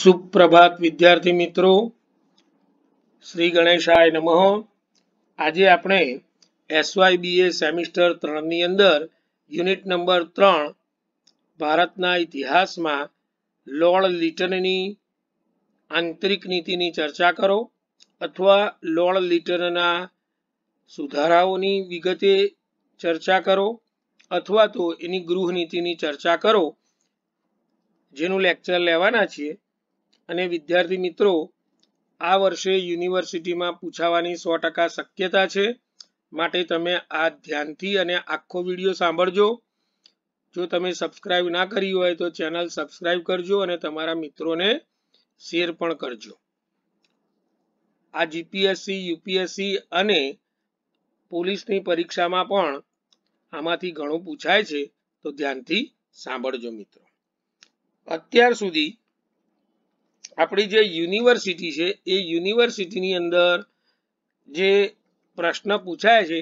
સુપ્રભાત વિદ્યાર્થી મિત્રો શ્રી ગણેશાય નમઃ આજે આપણે એસવાયબીએ સેમિસ્ટર ત્રણની અંદર યુનિટ નંબર ત્રણ ભારતના ઇતિહાસમાં લોર્ડ લિટનની આંતરિક નીતિની ચર્ચા કરો અથવા લોર્ડ લિટનના સુધારાઓની વિગતે ચર્ચા કરો અથવા તો એની ગૃહ નીતિની ચર્ચા કરો જેનું લેક્ચર લેવાના છીએ અને વિદ્યાર્થી મિત્રો આ વર્ષે યુનિવર્સિટીમાં પૂછાવાની સો ટકા શક્યતા છે માટે તમે આ ધ્યાનથી અને આખો વિડીયો સાંભળજો જો તમે સબસ્ક્રાઇબ ના કરી હોય તો ચેનલ સબસ્ક્રાઈબ કરજો અને તમારા મિત્રોને શેર પણ કરજો આ જીપીએસસી યુપીએસસી અને પોલીસની પરીક્ષામાં પણ આમાંથી ઘણું પૂછાય છે તો ધ્યાનથી સાંભળજો મિત્રો અત્યાર સુધી આપણી જે યુનિવર્સિટી છે એ યુનિવર્સિટીની અંદર જે પ્રશ્ન પૂછાય છે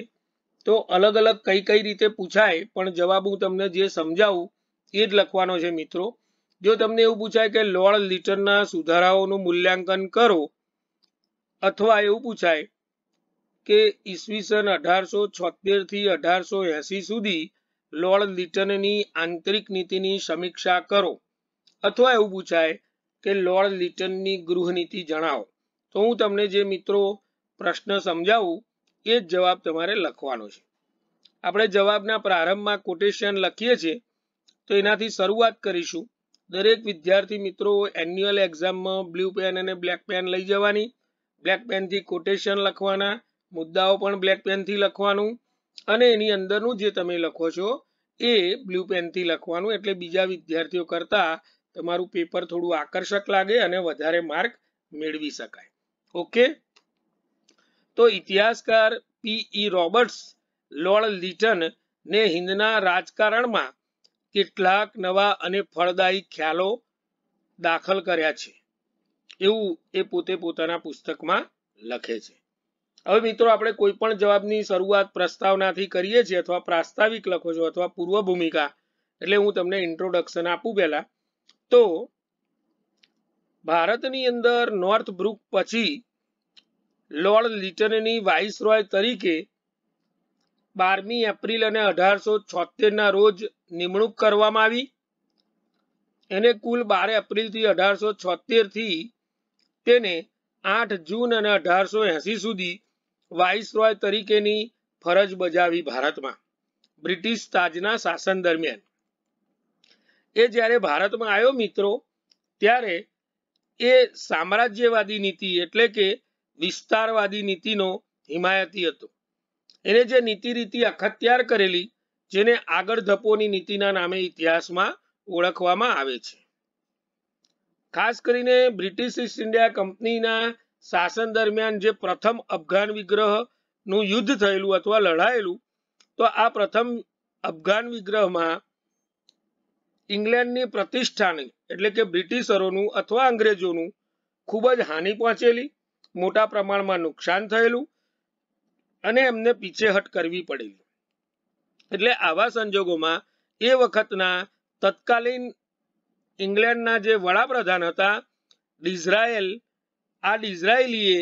તો અલગ અલગ કઈ કઈ રીતે પૂછાય પણ જવાબ હું તમને જે સમજાવું એ જ લખવાનો છે મિત્રો જો તમને એવું પૂછાય કે લોળ લીટરના સુધારાઓનું મૂલ્યાંકન કરો અથવા એવું પૂછાય કે ઈસવીસન અઢારસો છોતેર થી અઢારસો એસી સુધી લોર્ડ લિટનની આંતરિક નીતિની સમીક્ષા કરો અથવા એવું પૂછાય કે લોર્ડ લિટનની ગૃહનીતિ જણાવો તો હું તમને જે મિત્રો પ્રશ્ન સમજાવું એ જ જવાબ તમારે લખવાનો છે આપણે જવાબના પ્રારંભમાં કોટેશન લખીએ છીએ તો એનાથી શરૂઆત કરીશું દરેક વિદ્યાર્થી મિત્રો એન્યુઅલ એક્ઝામમાં બ્લુ પેન અને બ્લેક પેન લઈ જવાની બ્લેક પેનથી કોટેશન લખવાના મુદ્દાઓ પણ બ્લેક પેનથી લખવાનું અને એની અંદરનું જે તમે લખો છો એ બ્લુ પેનથી લખવાનું એટલે બીજા વિદ્યાર્થીઓ કરતાં તમારું પેપર થોડું આકર્ષક લાગે અને વધારે માર્ક મેળવી શકાય ઓકે તો ઇતિહાસકાર પીઈ રોબર્ટ્સ લોર્ડ લિટન ને હિંદના રાજકારણમાં કેટલાક નવા અને ફળદાયી ખ્યાલો દાખલ કર્યા છે એવું એ પોતે પોતાના પુસ્તકમાં લખે છે હવે મિત્રો આપણે કોઈ પણ જવાબની શરૂઆત પ્રસ્તાવનાથી કરીએ છીએ અથવા પ્રાસ્તાવિક લખો છો અથવા પૂર્વ ભૂમિકા એટલે હું તમને ઇન્ટ્રોડક્શન આપું પહેલા તો ભારતની અંદર નોર્થ બ્રુક પછી લોર્ડ લિટનની વાઇસરોય તરીકે બારમી એપ્રિલ અને અઢારસો છોતેરના રોજ નિમણૂક કરવામાં આવી એને કુલ બાર એપ્રિલથી અઢારસો છોતેરથી તેને આઠ જૂન અને અઢારસો એસી સુધી વાઇસરોય તરીકેની ફરજ બજાવી ભારતમાં બ્રિટિશ તાજના શાસન દરમિયાન એ જ્યારે ભારતમાં આવ્યો મિત્રો ત્યારે એ સામ્રાજ્યવાદી નીતિ એટલે કે વિસ્તારવાદી નીતિનો હિમાયતી હતો એને જે નીતિ રીતિ અખત્યાર કરેલી જેને આગળ ધપોની નીતિના નામે ઇતિહાસમાં ઓળખવામાં આવે છે ખાસ કરીને બ્રિટિશ ઈસ્ટ ઇન્ડિયા કંપનીના શાસન દરમિયાન જે પ્રથમ અફઘાન વિગ્રહનું યુદ્ધ થયેલું અથવા લડાયેલું તો આ પ્રથમ અફઘાન વિગ્રહમાં ઇંગ્લેન્ડની પ્રતિષ્ઠાને એટલે કે બ્રિટિશરોનું અથવા અંગ્રેજોનું ખૂબ જ હાનિ પહોંચેલી મોટા પ્રમાણમાં નુકસાન થયેલું અને એમને પીછેહટ કરવી પડેલી એટલે આવા સંજોગોમાં એ વખતના તત્કાલીન ઇંગ્લેન્ડના જે વડાપ્રધાન હતા ડિઝરાયલ આ ડિઝરાયલીએ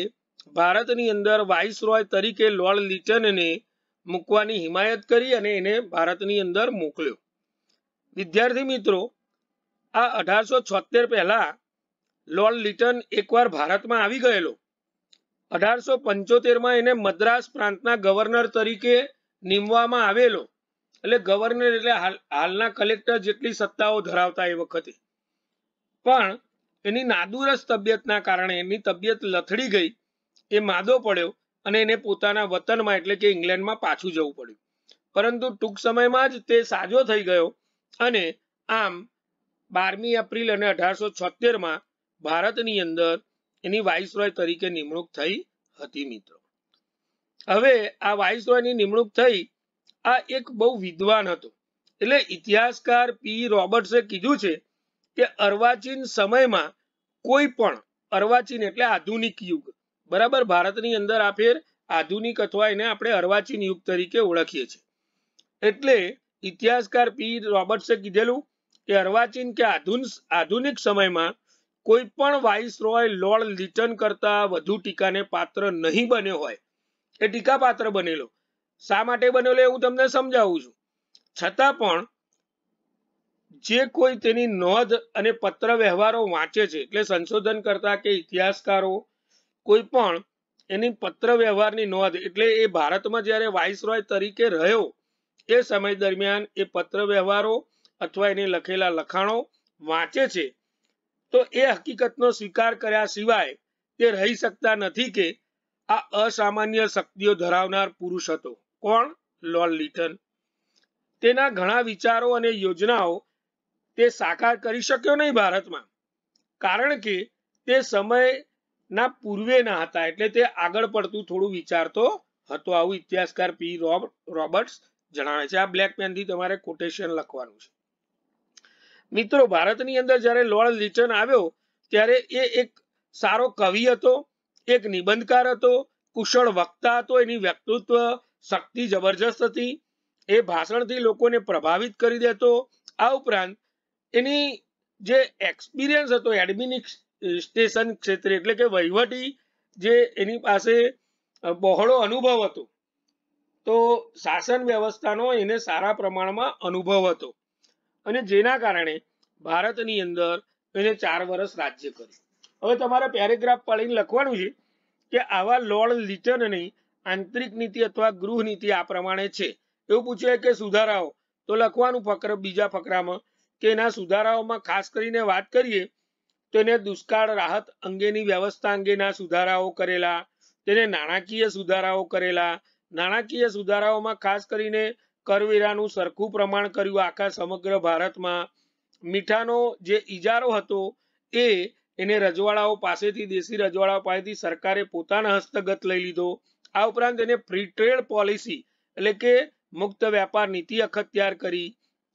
ભારતની અંદર વાઇસરોય તરીકે લોર્ડ લિટનને મૂકવાની હિમાયત કરી અને એને ભારતની અંદર મોકલ્યો વિદ્યાર્થી મિત્રો આ અઢારસો છોતેર પહેલા લોર્ડ લિટન એકવાર ભારતમાં આવી ગયેલો અઢારસો પંચોતેરમાં એને મદ્રાસ પ્રાંતના ગવર્નર તરીકે નીમવામાં આવેલો એટલે ગવર્નર એટલે હાલના કલેક્ટર જેટલી સત્તાઓ ધરાવતા એ વખતે પણ એની નાદુરસ તબિયતના કારણે એની તબિયત લથડી ગઈ એ માદો પડ્યો અને એને પોતાના વતનમાં એટલે કે ઇંગ્લેન્ડમાં પાછું જવું પડ્યું પરંતુ ટૂંક સમયમાં જ તે સાજો થઈ ગયો અને આમ બારમી એપ્રિલ અને અઢારસો છોતેરમાં ભારતની અંદર એની વાઇસરોય તરીકે નિમણૂક થઈ હતી મિત્રો હવે આ વાઇસરોયની નિમણૂક થઈ આ એક બહુ વિદ્વાન હતો એટલે ઇતિહાસકાર પી રોબર્ટ્સે કીધું છે કે અર્વાચીન સમયમાં કોઈ પણ અર્વાચીન એટલે આધુનિક યુગ બરાબર ભારતની અંદર આ ફેર આધુનિક અથવા એને આપણે અર્વાચીન યુગ તરીકે ઓળખીએ છીએ એટલે ઇતિહાસકાર પી રોબર્ટસે કીધેલું કે અર્વાચીન કે આધુનિક સમયમાં કોઈ પણ વાઇસરોય લોર્ડ લિટન કરતા વધુ ટીકાને પાત્ર નહીં બન્યો હોય એ ટીકા પાત્ર બનેલો શા માટે બનેલો એ હું તમને સમજાવું છું છતાં પણ જે કોઈ તેની નોંધ અને પત્ર વ્યવહારો વાંચે છે એટલે સંશોધન કરતા કે ઇતિહાસકારો કોઈ પણ એની પત્ર વ્યવહારની નોંધ એટલે એ ભારતમાં જ્યારે વાઇસરોય તરીકે રહ્યો એ સમય દરમિયાન એ પત્ર વ્યવહારો અથવા એને લખેલા લખાણો વાંચે છે તો એ હકીકતનો સ્વીકાર કર્યા સિવાય તે રહી શકતા નથી કે આ અસામાન્ય શક્તિઓ ધરાવનાર પુરુષ હતો કોણ લોર્ડ લિટન તેના ઘણા વિચારો અને યોજનાઓ તે સાકાર કરી શક્યો નહીં ભારતમાં કારણ કે તે સમયના ના હતા એટલે તે આગળ પડતું થોડું વિચારતો હતો આવું ઇતિહાસકાર પી રોબર્ટ્સ જણાવે છે આ બ્લેક પેનથી તમારે કોટેશન લખવાનું છે મિત્રો ભારતની અંદર જ્યારે લોર્ડ લિટન આવ્યો ત્યારે એ એક સારો કવિ હતો એક નિબંધકાર હતો કુશળ વક્તા હતો એની વ્યક્તિત્વ શક્તિ જબરજસ્ત હતી એ ભાષણથી લોકોને પ્રભાવિત કરી દેતો આ ઉપરાંત એની જે એક્સપિરિયન્સ હતો એડમિનિસ્ટ્રેશન ક્ષેત્રે એટલે કે વહીવટી જે એની પાસે બહોળો અનુભવ હતો તો શાસન વ્યવસ્થાનો એને સારા પ્રમાણમાં અનુભવ હતો અને જેના કારણે ભારતની અંદર એને ચાર વર્ષ રાજ્ય કર્યું હવે તમારે પેરેગ્રાફ પાડીને લખવાનું છે કે આવા લોર્ડ લિટનની આંતરિક નીતિ અથવા ગૃહ નીતિ આ પ્રમાણે છે એવું પૂછ્યું કે સુધારાઓ તો લખવાનું ફકર બીજા ફકરામાં કે એના સુધારાઓમાં ખાસ કરીને વાત કરીએ તો એને દુષ્કાળ રાહત અંગેની વ્યવસ્થા અંગેના સુધારાઓ કરેલા તેને નાણાકીય સુધારાઓ કરેલા નાણાકીય સુધારાઓમાં ખાસ કરીને કરવેરાનું સરખું પ્રમાણ કર્યું આખા સમગ્ર ભારતમાં મીઠાનો જે ઇજારો હતો એ એને રજવાડાઓ પાસેથી દેશી રજવાડાઓ પાસેથી સરકારે પોતાના હસ્તગત લઈ લીધો આ ઉપરાંત એને ફ્રી ટ્રેડ પોલિસી એટલે કે મુક્ત વેપાર નીતિ અખત્યાર કરી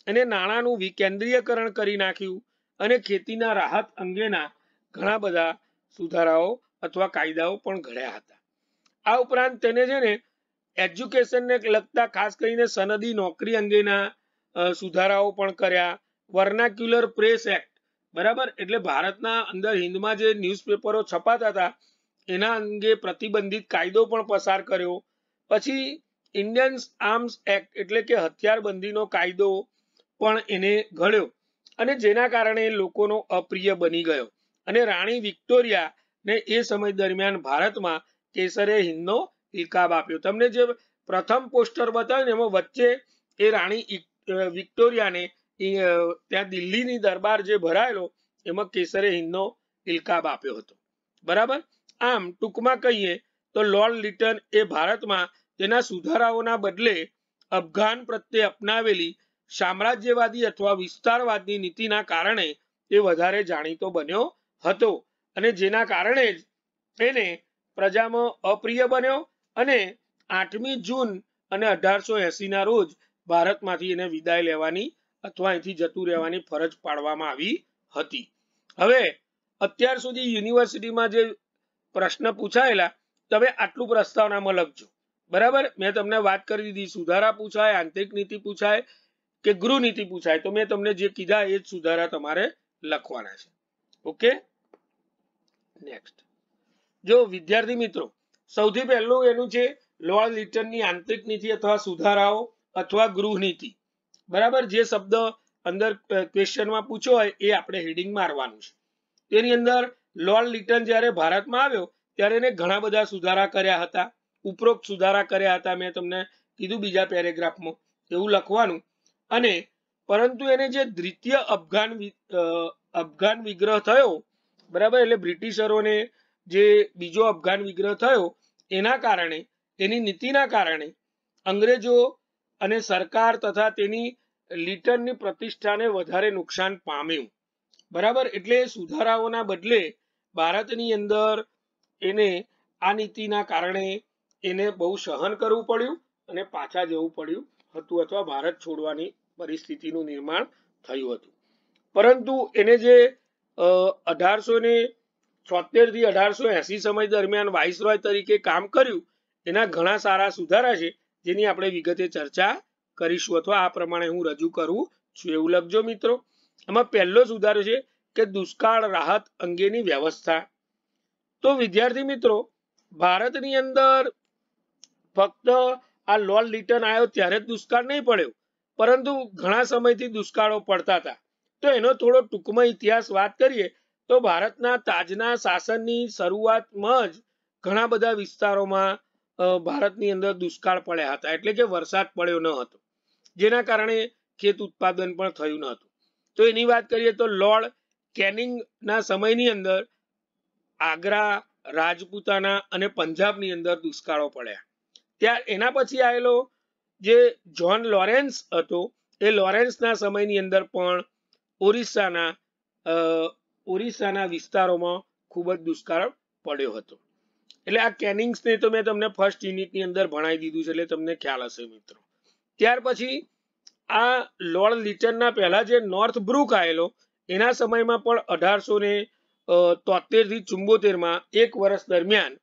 અને નાણાંનું વિકેન્દ્રીયકરણ કરી નાખ્યું અને ખેતીના રાહત અંગેના ઘણા બધા સુધારાઓ અથવા કાયદાઓ પણ ઘડ્યા હતા આ ઉપરાંત તેને છે ને એજ્યુકેશનને લગતા ખાસ કરીને સનદી નોકરી અંગેના સુધારાઓ પણ કર્યા વર્નાક્યુલર પ્રેસ એક્ટ બરાબર એટલે ભારતના અંદર હિન્દમાં જે ન્યૂઝપેપરો છપાતા હતા એના અંગે પ્રતિબંધિત કાયદો પણ પસાર કર્યો પછી ઇન્ડિયન આર્મ્સ એક્ટ એટલે કે હથિયારબંધીનો કાયદો પણ એને ઘડ્યો અને જેના કારણે લોકોનો અપ્રિય બની ગયો અને રાણી વિક્ટોરિયા ને એ સમય દરમિયાન ભારતમાં કેસરે હિંદનો હિલકાબ આપ્યો તમને જે પ્રથમ પોસ્ટર બતાવ્યું એમાં વચ્ચે એ રાણી વિક્ટોરિયાને ત્યાં દિલ્હીની દરબાર જે ભરાયેલો એમાં કેસરે હિંદનો ઇલકાબ આપ્યો હતો બરાબર આમ ટૂંકમાં કહીએ તો લોર્ડ લિટન એ ભારતમાં તેના સુધારાઓના બદલે અફઘાન પ્રત્યે અપનાવેલી સામ્રાજ્યવાદી અથવા વિસ્તારવાદની નીતિના કારણે એ વધારે જાણીતો બન્યો હતો અને જેના કારણે જ એને પ્રજામાં અપ્રિય બન્યો અને આઠમી જૂન અને અઢારસો ના રોજ ભારતમાંથી એને વિદાય લેવાની અથવા અહીંથી જતું રહેવાની ફરજ પાડવામાં આવી હતી હવે અત્યાર સુધી યુનિવર્સિટીમાં જે પ્રશ્ન પૂછાયેલા તમે આટલું પ્રસ્તાવનામાં લખજો બરાબર મેં તમને વાત કરી દીધી સુધારા પૂછાય આંતરિક નીતિ પૂછાય કે ગૃહ નીતિ પૂછાય તો મેં તમને જે કીધા એ જ સુધારા તમારે લખવાના છે ઓકે નેક્સ્ટ જો વિદ્યાર્થી મિત્રો સૌથી પહેલું એનું છે લોર્ડ લિટનની આંતરિક નીતિ અથવા સુધારાઓ અથવા ગૃહનીતિ બરાબર જે શબ્દ અંદર ક્વેશ્ચનમાં પૂછો હોય એ આપણે હેડિંગ મારવાનું છે તેની અંદર લોર્ડ લિટન જ્યારે ભારતમાં આવ્યો ત્યારે એને ઘણા બધા સુધારા કર્યા હતા ઉપરોક્ત સુધારા કર્યા હતા મેં તમને કીધું બીજા પેરેગ્રાફમાં એવું લખવાનું અને પરંતુ એને જે દ્વિતીય અફઘાન અફઘાન વિગ્રહ થયો બરાબર એટલે બ્રિટિશરોને જે બીજો અફઘાન વિગ્રહ થયો એના કારણે તેની નીતિના કારણે અંગ્રેજો અને સરકાર તથા તેની લિટનની પ્રતિષ્ઠાને વધારે નુકસાન પામ્યું બરાબર એટલે સુધારાઓના બદલે ભારતની અંદર એને આ નીતિના કારણે એને બહુ સહન કરવું પડ્યું અને પાછા જવું પડ્યું હતું અથવા ભારત છોડવાની પરિસ્થિતિનું નિર્માણ થયું હતું પરંતુ એને જે અઢારસો ને છોતેર થી અઢારસો એસી સમય દરમિયાન વાઇસરોય તરીકે કામ કર્યું એના ઘણા સારા સુધારા છે જેની આપણે વિગતે ચર્ચા કરીશું અથવા આ પ્રમાણે હું રજૂ કરું છું એવું લખજો મિત્રો આમાં પહેલો સુધારો છે કે દુષ્કાળ રાહત અંગેની વ્યવસ્થા તો વિદ્યાર્થી મિત્રો ભારતની અંદર ફક્ત આ લોલ રિટર્ન આવ્યો ત્યારે જ દુષ્કાળ નહીં પડ્યો પરંતુ ઘણા સમયથી દુષ્કાળો પડતા હતા તો એનો થોડો ટૂંકમાં ઇતિહાસ વાત કરીએ તો ભારતના તાજના શાસનની શરૂઆતમાં જ ઘણા બધા વિસ્તારોમાં ભારતની અંદર દુષ્કાળ પડ્યા હતા એટલે કે વરસાદ પડ્યો ન હતો જેના કારણે ખેત ઉત્પાદન પણ થયું ન હતું તો એની વાત કરીએ તો લોર્ડ કેનિંગના સમયની અંદર આગ્રા રાજપૂતાના અને પંજાબની અંદર દુષ્કાળો પડ્યા ત્યાર એના પછી આવેલો જે જ્હોન લોરેન્સ હતો એ લોરેન્સના સમયની અંદર પણ ઓરિસ્સાના ઓરિસ્સાના વિસ્તારોમાં ખૂબ જ દુષ્કાળ પડ્યો હતો એટલે આ ને તો મેં તમને ફર્સ્ટ યુનિટની અંદર ભણાવી દીધું છે એટલે તમને ખ્યાલ હશે મિત્રો ત્યાર પછી આ લોર્ડ લિટનના પહેલા જે નોર્થ બ્રુક આવેલો એના સમયમાં પણ અઢારસો ને તોતેર થી ચુંબોતેર માં એક વર્ષ દરમિયાન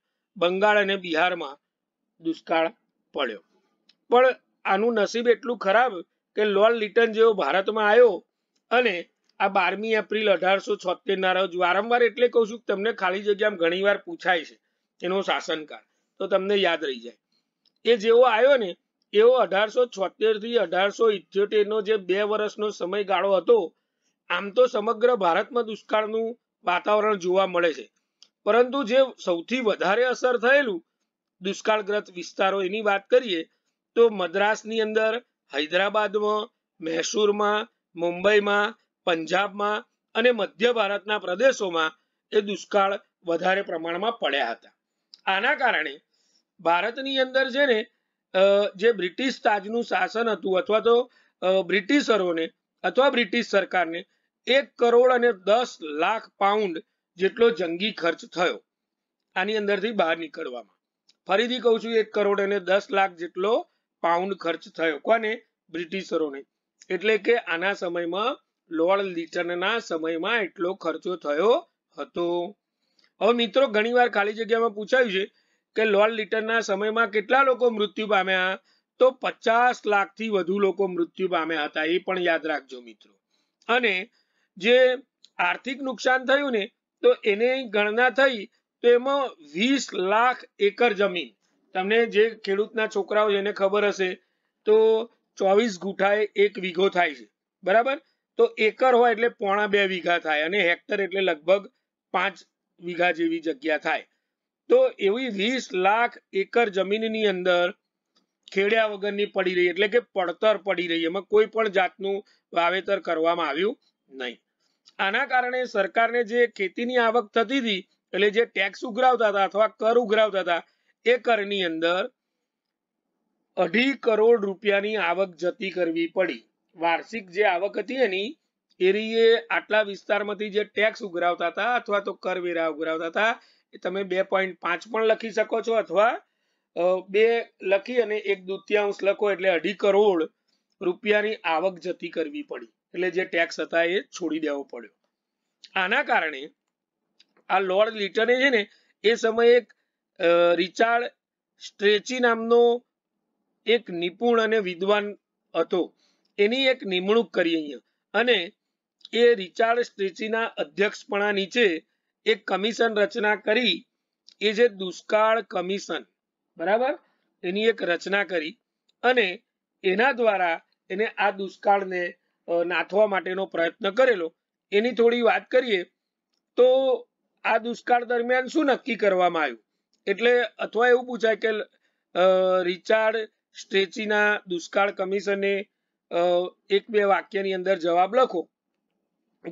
બંગાળ અને બિહારમાં દુષ્કાળ પડ્યો પણ આનું નસીબ એટલું ખરાબ કે લોર્ડ લિટન જેવો ભારતમાં આવ્યો અને આ બારમી એપ્રિલ અઢારસો છોતેરના રોજ વારંવાર એટલે કહું છું કે તમને ખાલી જગ્યામાં ઘણીવાર પૂછાય છે એનો શાસનકાળ તો તમને યાદ રહી જાય એ જેવો આવ્યો ને એવો અઢારસો છોતેર થી અઢારસો ઇઠ્યોતેર નો જે બે વર્ષનો સમયગાળો હતો આમ તો સમગ્ર ભારતમાં દુષ્કાળનું વાતાવરણ જોવા મળે છે પરંતુ જે સૌથી વધારે અસર થયેલું દુષ્કાળગ્રસ્ત વિસ્તારો એની વાત કરીએ તો મદ્રાસની અંદર હૈદરાબાદમાં મૈસૂરમાં મુંબઈમાં પંજાબમાં અને મધ્ય ભારતના પ્રદેશોમાં એ દુષ્કાળ વધારે પ્રમાણમાં પડ્યા હતા આના કારણે ભારતની અંદર છે ને જે બ્રિટિશ તાજનું શાસન હતું અથવા તો બ્રિટિશરોને અથવા બ્રિટિશ સરકારને એક કરોડ અને દસ લાખ પાઉન્ડ જેટલો જંગી ખર્ચ થયો આની અંદરથી બહાર નીકળવામાં ફરીથી કહું છું એક કરોડ અને દસ લાખ જેટલો પાઉન્ડ ખર્ચ થયો કોને બ્રિટિશરોને એટલે કે આના સમયમાં લોળ લીટરના સમયમાં એટલો ખર્ચો થયો હતો હવે મિત્રો ઘણીવાર ખાલી જગ્યામાં પૂછાયું છે કે લોળ લીટરના સમયમાં કેટલા લોકો મૃત્યુ પામ્યા તો પચાસ લાખથી વધુ લોકો મૃત્યુ પામ્યા હતા એ પણ યાદ રાખજો મિત્રો અને જે આર્થિક નુકસાન થયું ને તો એને ગણના થઈ તો એમાં વીસ લાખ એકર જમીન તમને જે ખેડૂતના છોકરાઓ એને ખબર હશે તો ચોવીસ ગુઠાએ એક વીઘો થાય છે બરાબર તો એકર હોય એટલે પોણા બે વીઘા થાય અને હેક્ટર એટલે લગભગ પાંચ વીઘા જેવી જગ્યા થાય તો એવી વીસ લાખ એકર જમીનની અંદર ખેડ્યા વગરની પડી રહી એટલે કે પડતર પડી રહી એમાં કોઈ પણ જાતનું વાવેતર કરવામાં આવ્યું નહીં આના કારણે સરકારને જે ખેતીની આવક થતી હતી એટલે જે ટેક્સ ઉઘરાવતા હતા અથવા કર ઉઘરાવતા હતા એ કરની અંદર અઢી કરોડ રૂપિયાની આવક જતી કરવી પડી વાર્ષિક જે આવક હતી એની એ આટલા વિસ્તારમાંથી જે ટેક્સ ઉઘરાવતા હતા અથવા તો કરવેરા ઉઘરાવતા હતા એ તમે બે પોઈન્ટ પાંચ પણ લખી શકો છો અથવા બે લખી અને એક દુત્યાંશ લખો એટલે અઢી કરોડ રૂપિયાની આવક જતી કરવી પડી એટલે જે ટેક્સ હતા એ છોડી દેવો પડ્યો આના કારણે આ લોર્ડ લિટને છે ને એ સમયે એક રિચાર્ડ સ્ટ્રેચી નામનો એક નિપુણ અને વિદ્વાન હતો એની એક નિમણૂક કરી અહીંયા અને એ રિચાર્ડ સ્ટ્રેચીના અધ્યક્ષપણા નીચે એક કમિશન રચના કરી એ જે દુષ્કાળ કમિશન બરાબર એની એક રચના કરી અને એના દ્વારા એને આ દુષ્કાળને નાથવા માટેનો પ્રયત્ન કરેલો એની થોડી વાત કરીએ તો આ દુષ્કાળ દરમિયાન શું નક્કી કરવામાં આવ્યું એટલે અથવા એવું પૂછાય કે રિચાર્ડ સ્ટ્રેચીના દુષ્કાળ કમિશને એક બે વાક્યની અંદર જવાબ લખો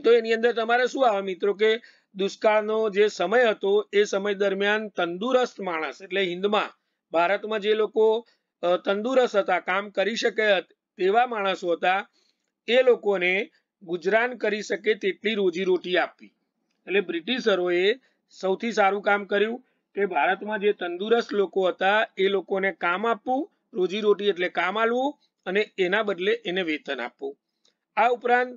તો એની અંદર તમારે શું આવે મિત્રો કે દુષ્કાળનો જે સમય હતો એ સમય દરમિયાન તંદુરસ્ત માણસ એટલે હિન્દમાં ભારતમાં જે લોકો તંદુરસ્ત હતા કામ કરી શકે તેવા માણસો હતા એ લોકોને ગુજરાન કરી શકે તેટલી રોજીરોટી આપવી એટલે બ્રિટિશરોએ સૌથી સારું કામ કર્યું કે ભારતમાં જે તંદુરસ્ત લોકો હતા એ લોકોને કામ આપવું રોજીરોટી એટલે કામ આપવું અને એના બદલે એને વેતન આપવું આ ઉપરાંત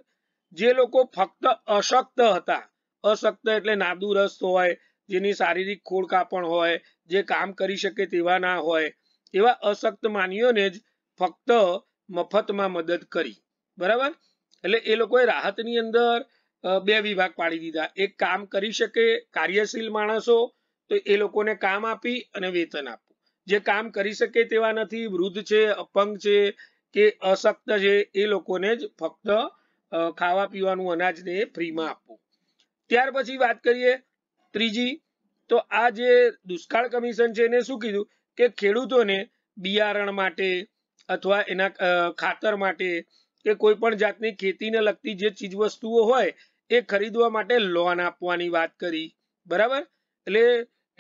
જે લોકો ફક્ત અશક્ત હતા અશક્ત એટલે નાદુરસ્ત હોય જેની શારીરિક ખોળકાપણ હોય જે કામ કરી શકે તેવા ના હોય એવા અશક્ત માનવીઓને જ ફક્ત મફતમાં મદદ કરી બરાબર એટલે એ લોકોએ રાહતની અંદર બે વિભાગ પાડી દીધા એક કામ કરી શકે કાર્યશીલ માણસો તો એ લોકોને કામ આપી અને વેતન આપવું જે કામ કરી શકે તેવા નથી વૃદ્ધ છે અપંગ છે કે અશક્ત છે એ લોકોને જ ફક્ત ખાવા પીવાનું અનાજ અનાજને ફ્રીમાં આપવું ત્યાર પછી વાત કરીએ ત્રીજી તો આ જે દુષ્કાળ કમિશન છે એને શું કીધું કે ખેડૂતોને બિયારણ માટે અથવા એના ખાતર માટે કે કોઈ પણ જાતની ખેતીને લગતી જે ચીજ વસ્તુઓ હોય એ ખરીદવા માટે લોન આપવાની વાત કરી બરાબર એટલે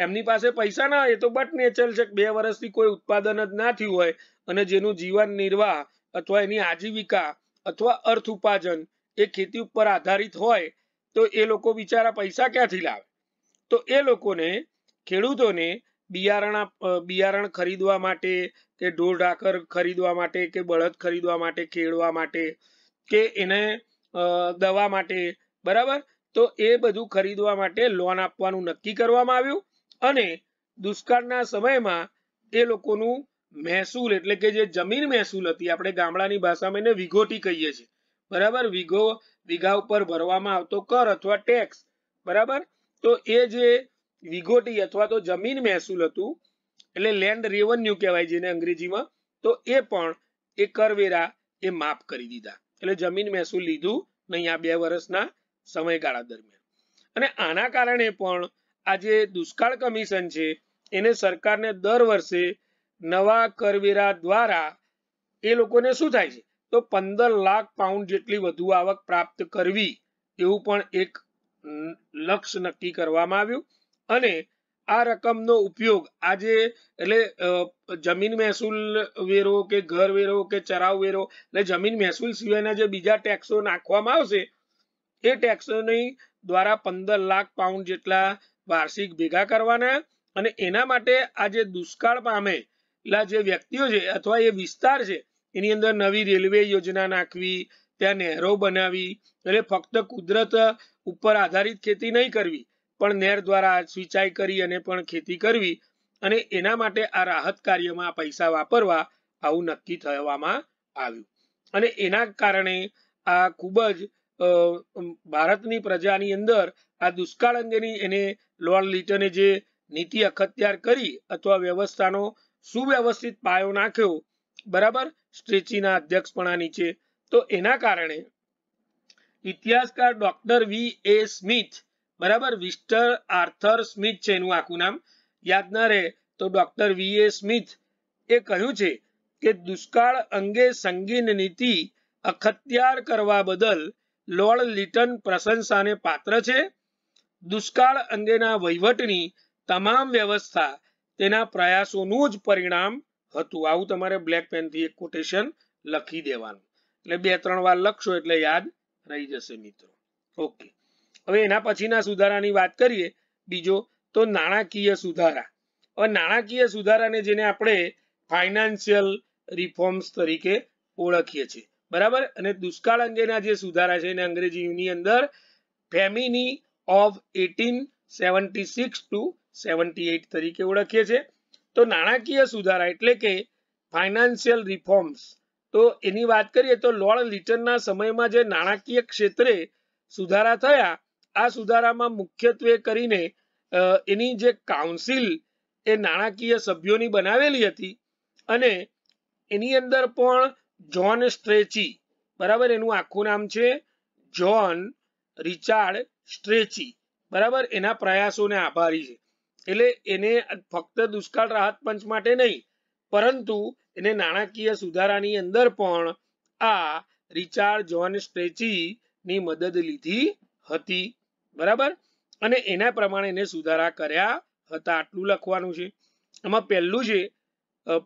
એમની પાસે પૈસા ના હોય તો બટ નેચર છે બે વર્ષથી કોઈ ઉત્પાદન જ ના થયું હોય અને જેનું જીવન નિર્વાહ અથવા એની આજીવિકા અથવા અર્થ ઉપાર્જન એ ખેતી ઉપર આધારિત હોય તો એ લોકો બિચારા પૈસા ક્યાંથી લાવે તો એ લોકોને ખેડૂતોને બિયારણ બિયારણ ખરીદવા માટે કે ઢોરઢાકર ખરીદવા માટે કે બળદ ખરીદવા માટે ખેડવા માટે કે એને દવા માટે બરાબર તો એ બધું ખરીદવા માટે લોન આપવાનું નક્કી કરવામાં આવ્યું અને દુષ્કાળના સમયમાં એ લોકોનું મહેસૂલ એટલે કે જે જમીન મહેસૂલ હતી આપણે ગામડાની ભાષામાં એને વિઘોટી કહીએ છીએ બરાબર વિઘો વીઘા ઉપર ભરવામાં આવતો કર અથવા ટેક્સ બરાબર તો એ જે વિઘોટી અથવા તો જમીન મહેસૂલ હતું એટલે લેન્ડ રેવન્યુ કહેવાય જેને અંગ્રેજીમાં તો એ પણ એ કરવેરા એ માફ કરી દીધા એટલે જમીન મહેસૂલ લીધું નહીં આ બે વર્ષના સમયગાળા દરમિયાન અને આના કારણે પણ આ જે દુષ્કાળ કમિશન છે એને સરકારને દર વર્ષે નવા કરવેરા દ્વારા એ લોકોને શું થાય છે તો પંદર લાખ પાઉન્ડ જેટલી વધુ આવક પ્રાપ્ત કરવી એવું પણ એક લક્ષ્ય નક્કી કરવામાં આવ્યું અને આ રકમનો ઉપયોગ આજે એટલે જમીન મહેસૂલ વેરો કે ઘર વેરો કે ચરાવ વેરો એટલે જમીન મહેસૂલ સિવાયના જે બીજા ટેક્સો નાખવામાં આવશે એ ટેક્સોની દ્વારા પંદર લાખ પાઉન્ડ જેટલા વાર્ષિક ભેગા કરવાના અને એના માટે આ જે દુષ્કાળ પામેલા જે વ્યક્તિઓ છે અથવા એ વિસ્તાર છે એની અંદર નવી રેલવે યોજના નાખવી ત્યાં નહેરો બનાવી એટલે ફક્ત કુદરત ઉપર આધારિત ખેતી નહીં કરવી પણ નહેર દ્વારા સિંચાઈ કરી અને પણ ખેતી કરવી અને એના માટે આ રાહત કાર્યમાં પૈસા વાપરવા આવું નક્કી થવામાં આવ્યું અને એના કારણે આ ખૂબ જ ભારતની પ્રજાની અંદર આ દુષ્કાળ અંગેની એને લોર્ડ લિટને જે નીતિ અખત્યાર કરી અથવા વ્યવસ્થાનો સુવ્યવસ્થિત પાયો નાખ્યો બરાબર સ્ટ્રેચીના અધ્યક્ષપણા નીચે તો એના કારણે ઇતિહાસકાર ડોક્ટર વી એ સ્મિથ બરાબર વિસ્ટર આર્થર સ્મિથ છે એનું આખું નામ યાદ ના રહે તો ડોક્ટર વી એ સ્મિથ એ કહ્યું છે કે દુષ્કાળ અંગે સંગીન નીતિ અખત્યાર કરવા બદલ લોર્ડ લિટન પ્રશંસાને પાત્ર છે દુષ્કાળ અંગેના વહીવટની તમામ વ્યવસ્થા તેના પ્રયાસોનું જ પરિણામ હતું આવું તમારે બ્લેક પેનથી એક કોટેશન લખી દેવાનું એટલે બે ત્રણ વાર લખશો એટલે યાદ રહી જશે મિત્રો ઓકે હવે એના પછીના સુધારાની વાત કરીએ બીજો તો નાણાકીય સુધારા હવે નાણાકીય સુધારાને જેને આપણે ફાઇનાન્શિયલ રિફોર્મ્સ તરીકે ઓળખીએ છીએ બરાબર અને દુષ્કાળ અંગેના જે સુધારા છે એને અંગ્રેજીની અંદર famine of eighteen seventy six to seventy eight તરીકે ઓળખીએ છીએ તો નાણાકીય સુધારા એટલે કે ફાઇનાન્શિયલ રિફોર્મ્સ તો એની વાત કરીએ તો લોર્ડ લિટનના સમયમાં જે નાણાકીય ક્ષેત્રે સુધારા થયા આ સુધારામાં મુખ્યત્વે કરીને એની જે કાઉન્સિલ એ નાણાકીય સભ્યોની બનાવેલી હતી અને એની અંદર પણ જ્હોન સ્ટ્રેચી બરાબર એનું આખું નામ છે જ્હોન રિચાર્ડ સ્ટ્રેચી બરાબર એના પ્રયાસોને આભારી છે એટલે એને ફક્ત દુષ્કાળ રાહત પંચ માટે નહીં પરંતુ એને નાણાકીય સુધારાની અંદર પણ આ રિચાર્ડ જ્હોન સ્ટ્રેચી ની મદદ લીધી હતી બરાબર અને એના પ્રમાણે એને સુધારા કર્યા હતા આટલું લખવાનું છે એમાં પહેલું છે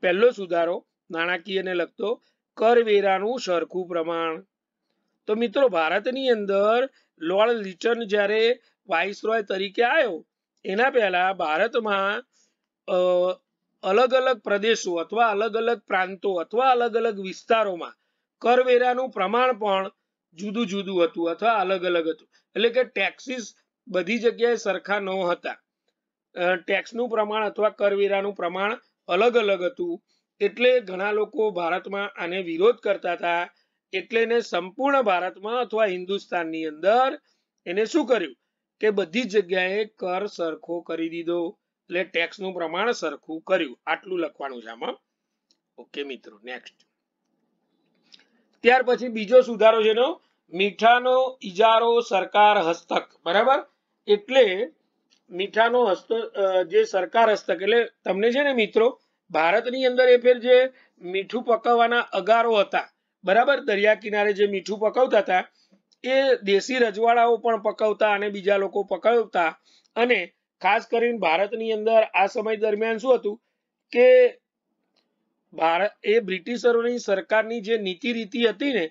પહેલો સુધારો નાણાકીયને લગતો કરવેરાનું સરખું પ્રમાણ તો મિત્રો ભારતની અંદર લોર્ડ લિટન જ્યારે વાઇસરોય તરીકે આવ્યો એના પહેલા ભારતમાં અલગ અલગ પ્રદેશો અથવા અલગ અલગ પ્રાંતો અથવા અલગ અલગ વિસ્તારોમાં કરવેરાનું પ્રમાણ પણ જુદું જુદું હતું અથવા અલગ અલગ હતું એટલે કે ટેક્સીસ બધી જગ્યાએ સરખા ન હતા ટેક્સનું પ્રમાણ અથવા કરવેરાનું પ્રમાણ અલગ અલગ હતું એટલે ઘણા લોકો ભારતમાં આને વિરોધ કરતા હતા એટલે એને સંપૂર્ણ ભારતમાં અથવા હિન્દુસ્તાનની અંદર એને શું કર્યું કે બધી જગ્યાએ કર સરખો કરી દીધો એટલે ટેક્સનું પ્રમાણ સરખું કર્યું આટલું લખવાનું છે આમાં ઓકે મિત્રો નેક્સ્ટ ત્યાર પછી બીજો સુધારો છે મીઠાનો ઇજારો સરકાર હસ્તક બરાબર એટલે મીઠાનો હસ્તો જે સરકાર હસ્તક એટલે તમને છે ને મિત્રો ભારતની અંદર એ ફેર જે મીઠું પકવવાના અગારો હતા બરાબર દરિયા કિનારે જે મીઠું પકવતા હતા એ દેશી રજવાડાઓ પણ પકવતા અને બીજા લોકો પકવતા અને ખાસ કરીને ભારતની અંદર આ સમય દરમિયાન શું હતું કે ભારત એ બ્રિટિશરોની સરકારની જે નીતિ રીતિ હતી ને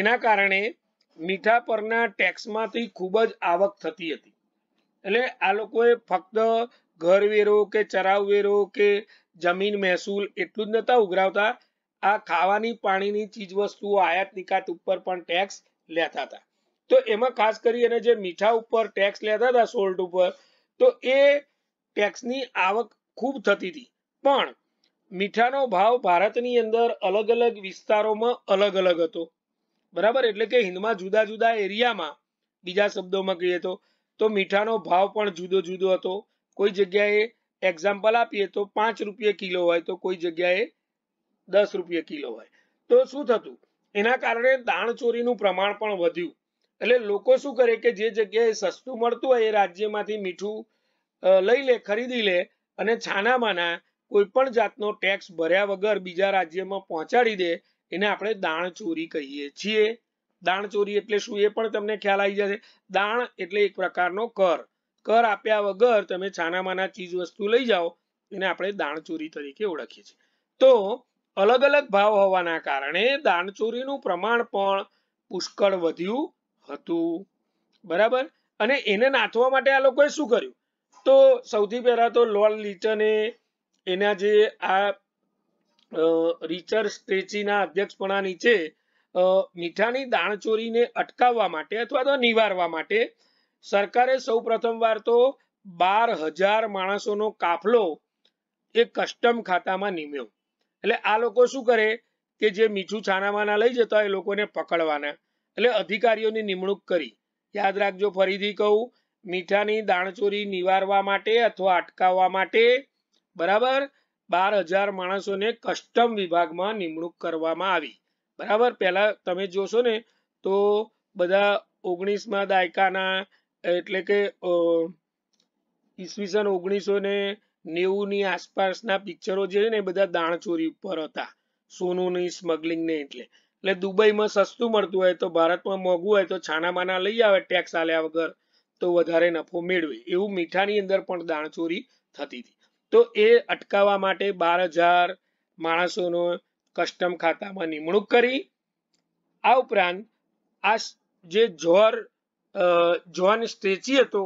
એના કારણે મીઠા પરના ટેક્સમાંથી ખૂબ જ આવક થતી હતી એટલે આ લોકોએ ફક્ત ઘર વેરો કે ચરાવ વેરો કે જમીન મહેસૂલ એટલું જ નતા ઉઘરાવતા આ ખાવાની પાણીની ચીજ વસ્તુઓ આયાત નિકાત ઉપર પણ ટેક્સ લેતા હતા તો એમાં ખાસ કરી અને જે મીઠા ઉપર ટેક્સ લેતા હતા સોલ્ટ ઉપર તો એ ટેક્સની આવક ખૂબ થતી હતી પણ મીઠાનો ભાવ ભારતની અંદર અલગ અલગ વિસ્તારોમાં અલગ અલગ હતો બરાબર એટલે કે હિન્દમાં જુદા જુદા એરિયામાં બીજા શબ્દોમાં કહીએ તો તો મીઠાનો ભાવ પણ જુદો જુદો હતો કોઈ જગ્યાએ એક્ઝામ્પલ આપીએ તો પાંચ રૂપિયા કિલો હોય તો કોઈ જગ્યાએ દસ રૂપિયા કિલો હોય તો શું થતું એના કારણે દાણ ચોરીનું પ્રમાણ પણ વધ્યું એટલે લોકો શું કરે કે જે જગ્યાએ સસ્તું મળતું હોય એ રાજ્યમાંથી મીઠું લઈ લે ખરીદી લે અને છાનામાના કોઈ પણ જાતનો ટેક્સ ભર્યા વગર બીજા રાજ્યમાં પહોંચાડી દે એને આપણે દાણ ચોરી કહીએ છીએ દાણ ચોરી એટલે શું એ પણ તમને ખ્યાલ આવી જશે દાણ એટલે એક પ્રકારનો કર કર આપ્યા વગર તમે છાનામાના ચીજ વસ્તુ લઈ જાઓ એને આપણે દાણચોરી તરીકે ઓળખીએ છીએ તો અલગ અલગ ભાવ હોવાના કારણે દાણચોરીનું પ્રમાણ પણ પુષ્કળ વધ્યું હતું બરાબર અને એને નાથવા માટે આ લોકોએ શું કર્યું તો સૌથી પહેલા તો લોર્ડ લીટને એના જે આ રિચર્ડ સ્ટ્રેચીના અધ્યક્ષપણા નીચે મીઠાની દાણચોરીને અટકાવવા માટે અથવા તો નિવારવા માટે સરકારે સૌ પ્રથમવાર તો બાર હજાર માણસોનો કાફલો એ કસ્ટમ ખાતામાં નીમ્યો એટલે આ લોકો શું કરે કે જે મીઠું છાનામાના લઈ જતા એ લોકોને પકડવાના એટલે અધિકારીઓની નિમણૂક કરી યાદ રાખજો ફરીથી કહું મીઠાની દાણચોરી નિવારવા માટે અથવા અટકાવવા માટે બરાબર બાર હજાર માણસોને કસ્ટમ વિભાગમાં નિમણૂક કરવામાં આવી બરાબર પહેલા તમે જોશો ને તો બધા ઓગણીસમાં દાયકાના એટલે કે ઈસવીસન ઓગણીસો ને નેવુંની આસપાસના પિક્ચરો જે ને બધા દાણચોરી ઉપર હતા સોનુની સ્મગલિંગને એટલે એટલે દુબઈમાં સસ્તું મળતું હોય તો ભારતમાં મોંઘું હોય તો છાના લઈ આવે ટેક્સ આલ્યા વગર તો વધારે નફો મેળવે એવું મીઠાની અંદર પણ દાણચોરી થતી હતી તો એ અટકાવવા માટે બાર હજાર માણસોનો કસ્ટમ ખાતામાં નિમણૂક કરી આ ઉપરાંત આ જે જોર જ્હોન સ્ટેચી હતો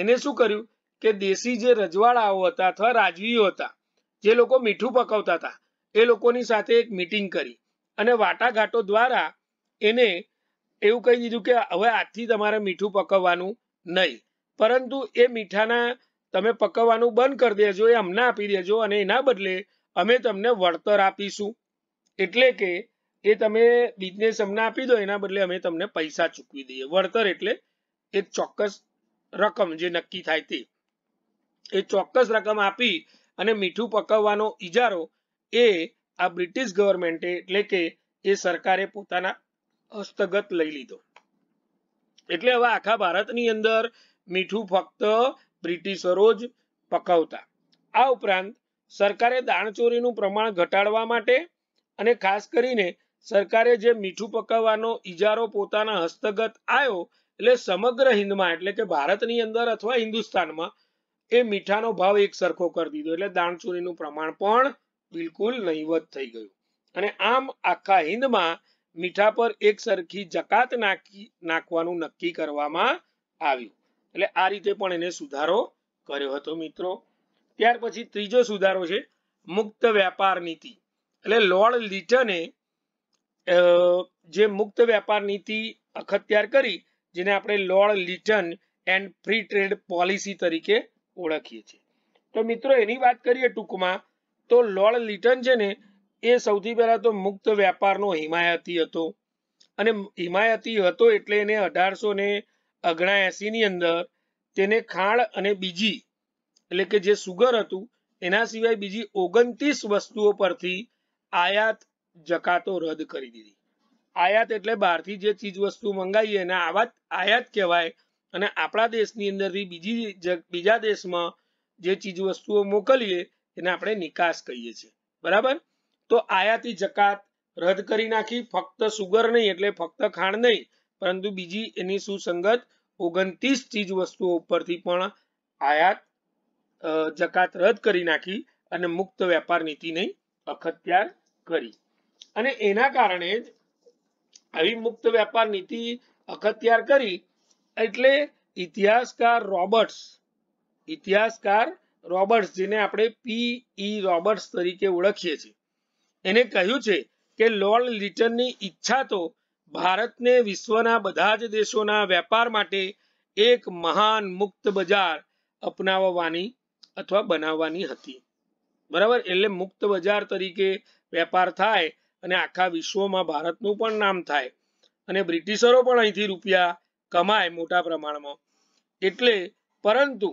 એને શું કર્યું કે દેશી જે રજવાડાઓ હતા અથવા રાજવીઓ હતા જે લોકો મીઠું પકવતા હતા એ લોકોની સાથે એક મીટિંગ કરી અને વાટાઘાટો દ્વારા એને એવું કહી દીધું કે હવે આજથી તમારે મીઠું પકવવાનું નહીં પરંતુ એ મીઠાના તમે પકવવાનું બંધ કરી દેજો એ અમને આપી દેજો અને એના બદલે અમે તમને વળતર આપીશું એટલે કે એ તમે બિઝનેસ અમને આપી દો એના બદલે અમે તમને પૈસા ચૂકવી દઈએ વળતર એટલે એક ચોક્કસ રકમ જે નક્કી થાય તે એ ચોક્કસ રકમ આપી અને મીઠું પકવવાનો ઇજારો એ આ બ્રિટિશ ગવર્મેન્ટે એટલે કે એ સરકારે પોતાના હસ્તગત લઈ લીધો એટલે હવે આખા ભારતની અંદર મીઠું ફક્ત બ્રિટિશરો જ પકવતા આ ઉપરાંત સરકારે દાણચોરીનું પ્રમાણ ઘટાડવા માટે અને ખાસ કરીને સરકારે જે મીઠું પકવવાનો ઇજારો પોતાના હસ્તગત આવ્યો એટલે સમગ્ર હિન્દમાં એટલે કે ભારતની અંદર અથવા હિન્દુસ્તાનમાં એ મીઠાનો ભાવ એક સરખો કરી દીધો એટલે દાણચોરીનું પ્રમાણ પણ બિલકુલ નહીવત થઈ ગયું અને આમ આખા હિન્દમાં મીઠા પર એક સરખી જકાત નાખી નાખવાનું નક્કી કરવામાં આવ્યું એટલે આ રીતે પણ એને સુધારો કર્યો હતો મિત્રો ત્યાર પછી ત્રીજો સુધારો છે મુક્ત વ્યાપાર નીતિ એટલે લોર્ડ લિટને જે મુક્ત વેપાર નીતિ અખત્યાર કરી જેને આપણે lord Lytton and free trade policy તરીકે ઓળખીએ છીએ તો મિત્રો એની વાત કરીએ ટૂંકમાં તો લોર્ડ લિટન છે ને એ સૌથી પહેલા તો મુક્ત વેપારનો હિમાયતી હતો અને હિમાયતી હતો એટલે એને અઢારસો ને ની અંદર તેને ખાંડ અને બીજી એટલે કે જે સુગર હતું એના સિવાય બીજી ઓગણત્રીસ વસ્તુઓ પરથી આયાત જકાતો રદ કરી દીધી આયાત એટલે બહારથી જે ચીજ વસ્તુ મંગાવીએ એને આવાત આયાત કહેવાય અને આપણા દેશની અંદરથી બીજી બીજા દેશમાં જે ચીજ વસ્તુઓ મોકલીએ એને આપણે નિકાસ કહીએ છીએ બરાબર તો આયાતી જકાત રદ કરી નાખી ફક્ત સુગર નહીં એટલે ફક્ત ખાંડ નહીં પરંતુ બીજી એની સુસંગત ઓગણત્રીસ ચીજ વસ્તુઓ ઉપરથી પણ આયાત જકાત રદ કરી નાખી અને મુક્ત વેપાર નહીં અખત્યાર કરી અને એના કારણે જ આવી મુક્ત વેપાર નીતિ અખત્યાર કરી એટલે ઇતિહાસકાર રોબર્ટ્સ ઇતિહાસકાર રોબર્ટ્સ જેને આપણે પીઈ રોબર્ટ્સ તરીકે ઓળખીએ છીએ એને કહ્યું છે કે લોર્ડ લિટનની ઈચ્છા તો ભારતને વિશ્વના બધા જ દેશોના વેપાર માટે એક મહાન મુક્ત બજાર અપનાવવાની અથવા બનાવવાની હતી બરાબર એટલે મુક્ત બજાર તરીકે વેપાર થાય અને આખા વિશ્વમાં ભારતનું પણ નામ થાય અને બ્રિટિશરો પણ અહીંથી રૂપિયા કમાય મોટા પ્રમાણમાં એટલે પરંતુ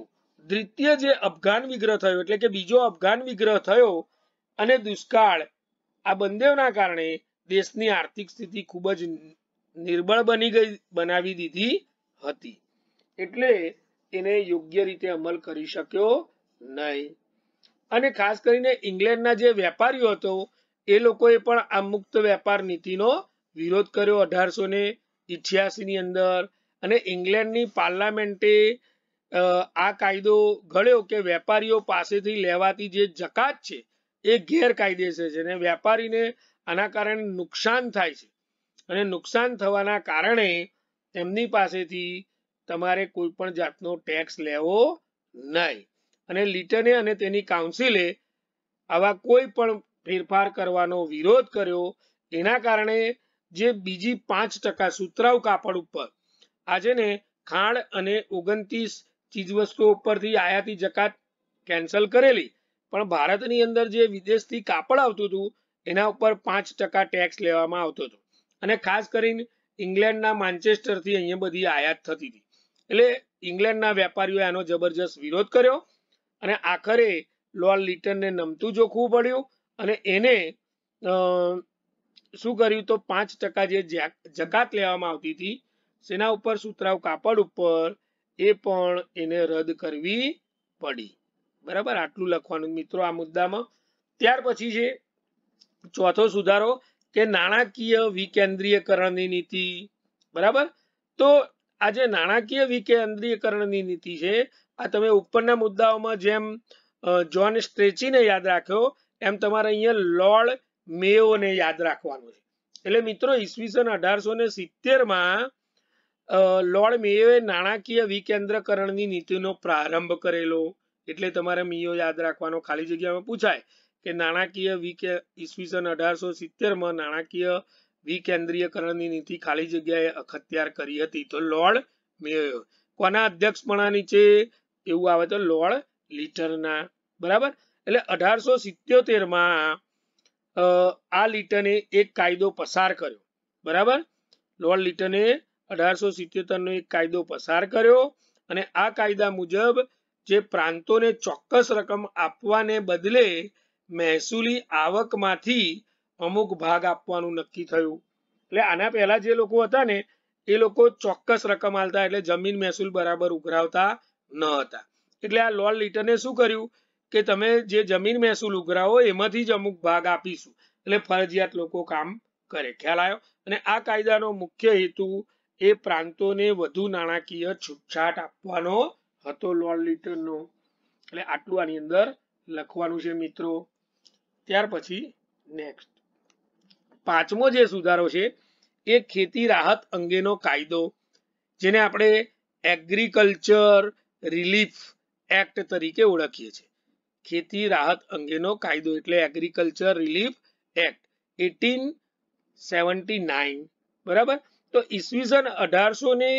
દ્વિતીય જે અફઘાન વિગ્રહ થયો એટલે કે બીજો અફઘાન વિગ્રહ થયો અને દુષ્કાળ આ બંદેવના કારણે દેશની આર્થિક સ્થિતિ ખૂબ જ નિર્બળ બની ગઈ બનાવી દીધી હતી એટલે એને યોગ્ય રીતે અમલ કરી શક્યો નહીં અને ખાસ કરીને ઇંગ્લેન્ડના જે વેપારીઓ હતો એ લોકોએ પણ આ મુક્ત વેપાર નીતિનો વિરોધ કર્યો અઢારસો ને ની અંદર અને ઇંગ્લેન્ડની પાર્લામેન્ટે આ કાયદો ઘડ્યો કે વેપારીઓ પાસેથી લેવાતી જે જકાત છે એ ગેરકાયદેસર છે અને વેપારીને આના કારણે નુકસાન થાય છે અને નુકસાન થવાના કારણે તેમની પાસેથી તમારે કોઈ પણ જાતનો ટેક્સ લેવો નહીં અને લિટને અને તેની કાઉન્સિલે આવા કોઈ પણ ફેરફાર કરવાનો વિરોધ કર્યો એના કારણે જે બીજી પાંચ ટકા સુતરાઉ કાપડ ઉપર આજે ને ખાંડ અને ઓગણત્રીસ ચીજવસ્તુઓ ઉપરથી આયાતી જકાત કેન્સલ કરેલી પણ ભારતની અંદર જે વિદેશથી કાપડ આવતું હતું એના ઉપર પાંચ ટકા ટેક્સ લેવામાં આવતો હતો અને ખાસ કરીને ઇંગ્લેન્ડના માન્ચેસ્ટરથી અહીંયા બધી આયાત થતી હતી એટલે ઇંગ્લેન્ડના વેપારીઓએ આનો જબરજસ્ત વિરોધ કર્યો અને આખરે લોલ લીટરને નમતું જોખવું પડ્યું અને એને શું કર્યું તો પાંચ ટકા જે જકાત લેવામાં આવતી હતી સેના ઉપર સુતરાવ કાપડ ઉપર એ પણ એને રદ કરવી પડી બરાબર આટલું લખવાનું મિત્રો આ મુદ્દામાં ત્યાર પછી છે ચોથો સુધારો કે નાણાકીય વિકેન્દ્રીયકરણની નીતિ બરાબર તો આ જે નાણાકીય વિકેન્દ્રીયકરણની નીતિ છે આ તમે ઉપરના મુદ્દાઓમાં જેમ જોન સ્ટ્રેચીને યાદ રાખ્યો એમ તમારે અહીંયા લોર્ડ મેયોને યાદ રાખવાનું છે એટલે મિત્રો ઈસવીસન અઢારસો ને સિત્તેરમાં લોર્ડ મેયોએ નાણાકીય વિકેન્દ્રકરણની નીતિનો પ્રારંભ કરેલો એટલે તમારે મિયો યાદ રાખવાનો ખાલી જગ્યામાં પૂછાય કે નાણાકીય વિકે ઈસવીસન અઢારસો સિત્તેરમાં નાણાકીય વિકેન્દ્રીયકરણની નીતિ ખાલી જગ્યાએ અખત્યાર કરી હતી તો લોર્ડ મેયો કોના અધ્યક્ષપણા નીચે એવું આવે તો લોર્ડ લીટરના બરાબર એટલે અઢારસો સિત્યોતેરમાં આ લિટને એક કાયદો પસાર કર્યો બરાબર લોર્ડ લિટને અઢારસો સિત્યોતેરનો એક કાયદો પસાર કર્યો અને આ કાયદા મુજબ જે પ્રાંતોને ચોક્કસ રકમ આપવાને બદલે મહેસૂલી આવકમાંથી અમુક ભાગ આપવાનું નક્કી થયું એટલે આના પહેલા જે લોકો હતા ને એ લોકો ચોક્કસ રકમ હાલતા એટલે જમીન મહેસૂલ બરાબર ઉઘરાવતા ન હતા એટલે આ લોર્ડ લિટને શું કર્યું કે તમે જે જમીન મહેસૂલ ઉઘરાવો એમાંથી જ અમુક ભાગ આપીશું એટલે ફરજિયાત લોકો કામ કરે ખ્યાલ આવ્યો અને આ કાયદાનો મુખ્ય હેતુ એ પ્રાંતોને વધુ નાણાકીય છૂટછાટ આપવાનો હતો લોન લિટરનો એટલે આટલું આની અંદર લખવાનું છે મિત્રો ત્યાર પછી નેક્સ્ટ પાંચમો જે સુધારો છે એ ખેતી રાહત અંગેનો કાયદો જેને આપણે એગ્રીકલ્ચર રિલીફ એક્ટ તરીકે ઓળખીએ છીએ ખેતી રાહત અંગેનો કાયદો એટલે agriculture relief act eighteen seventy nine બરાબર તો ઈસવીસન અઢારસો ને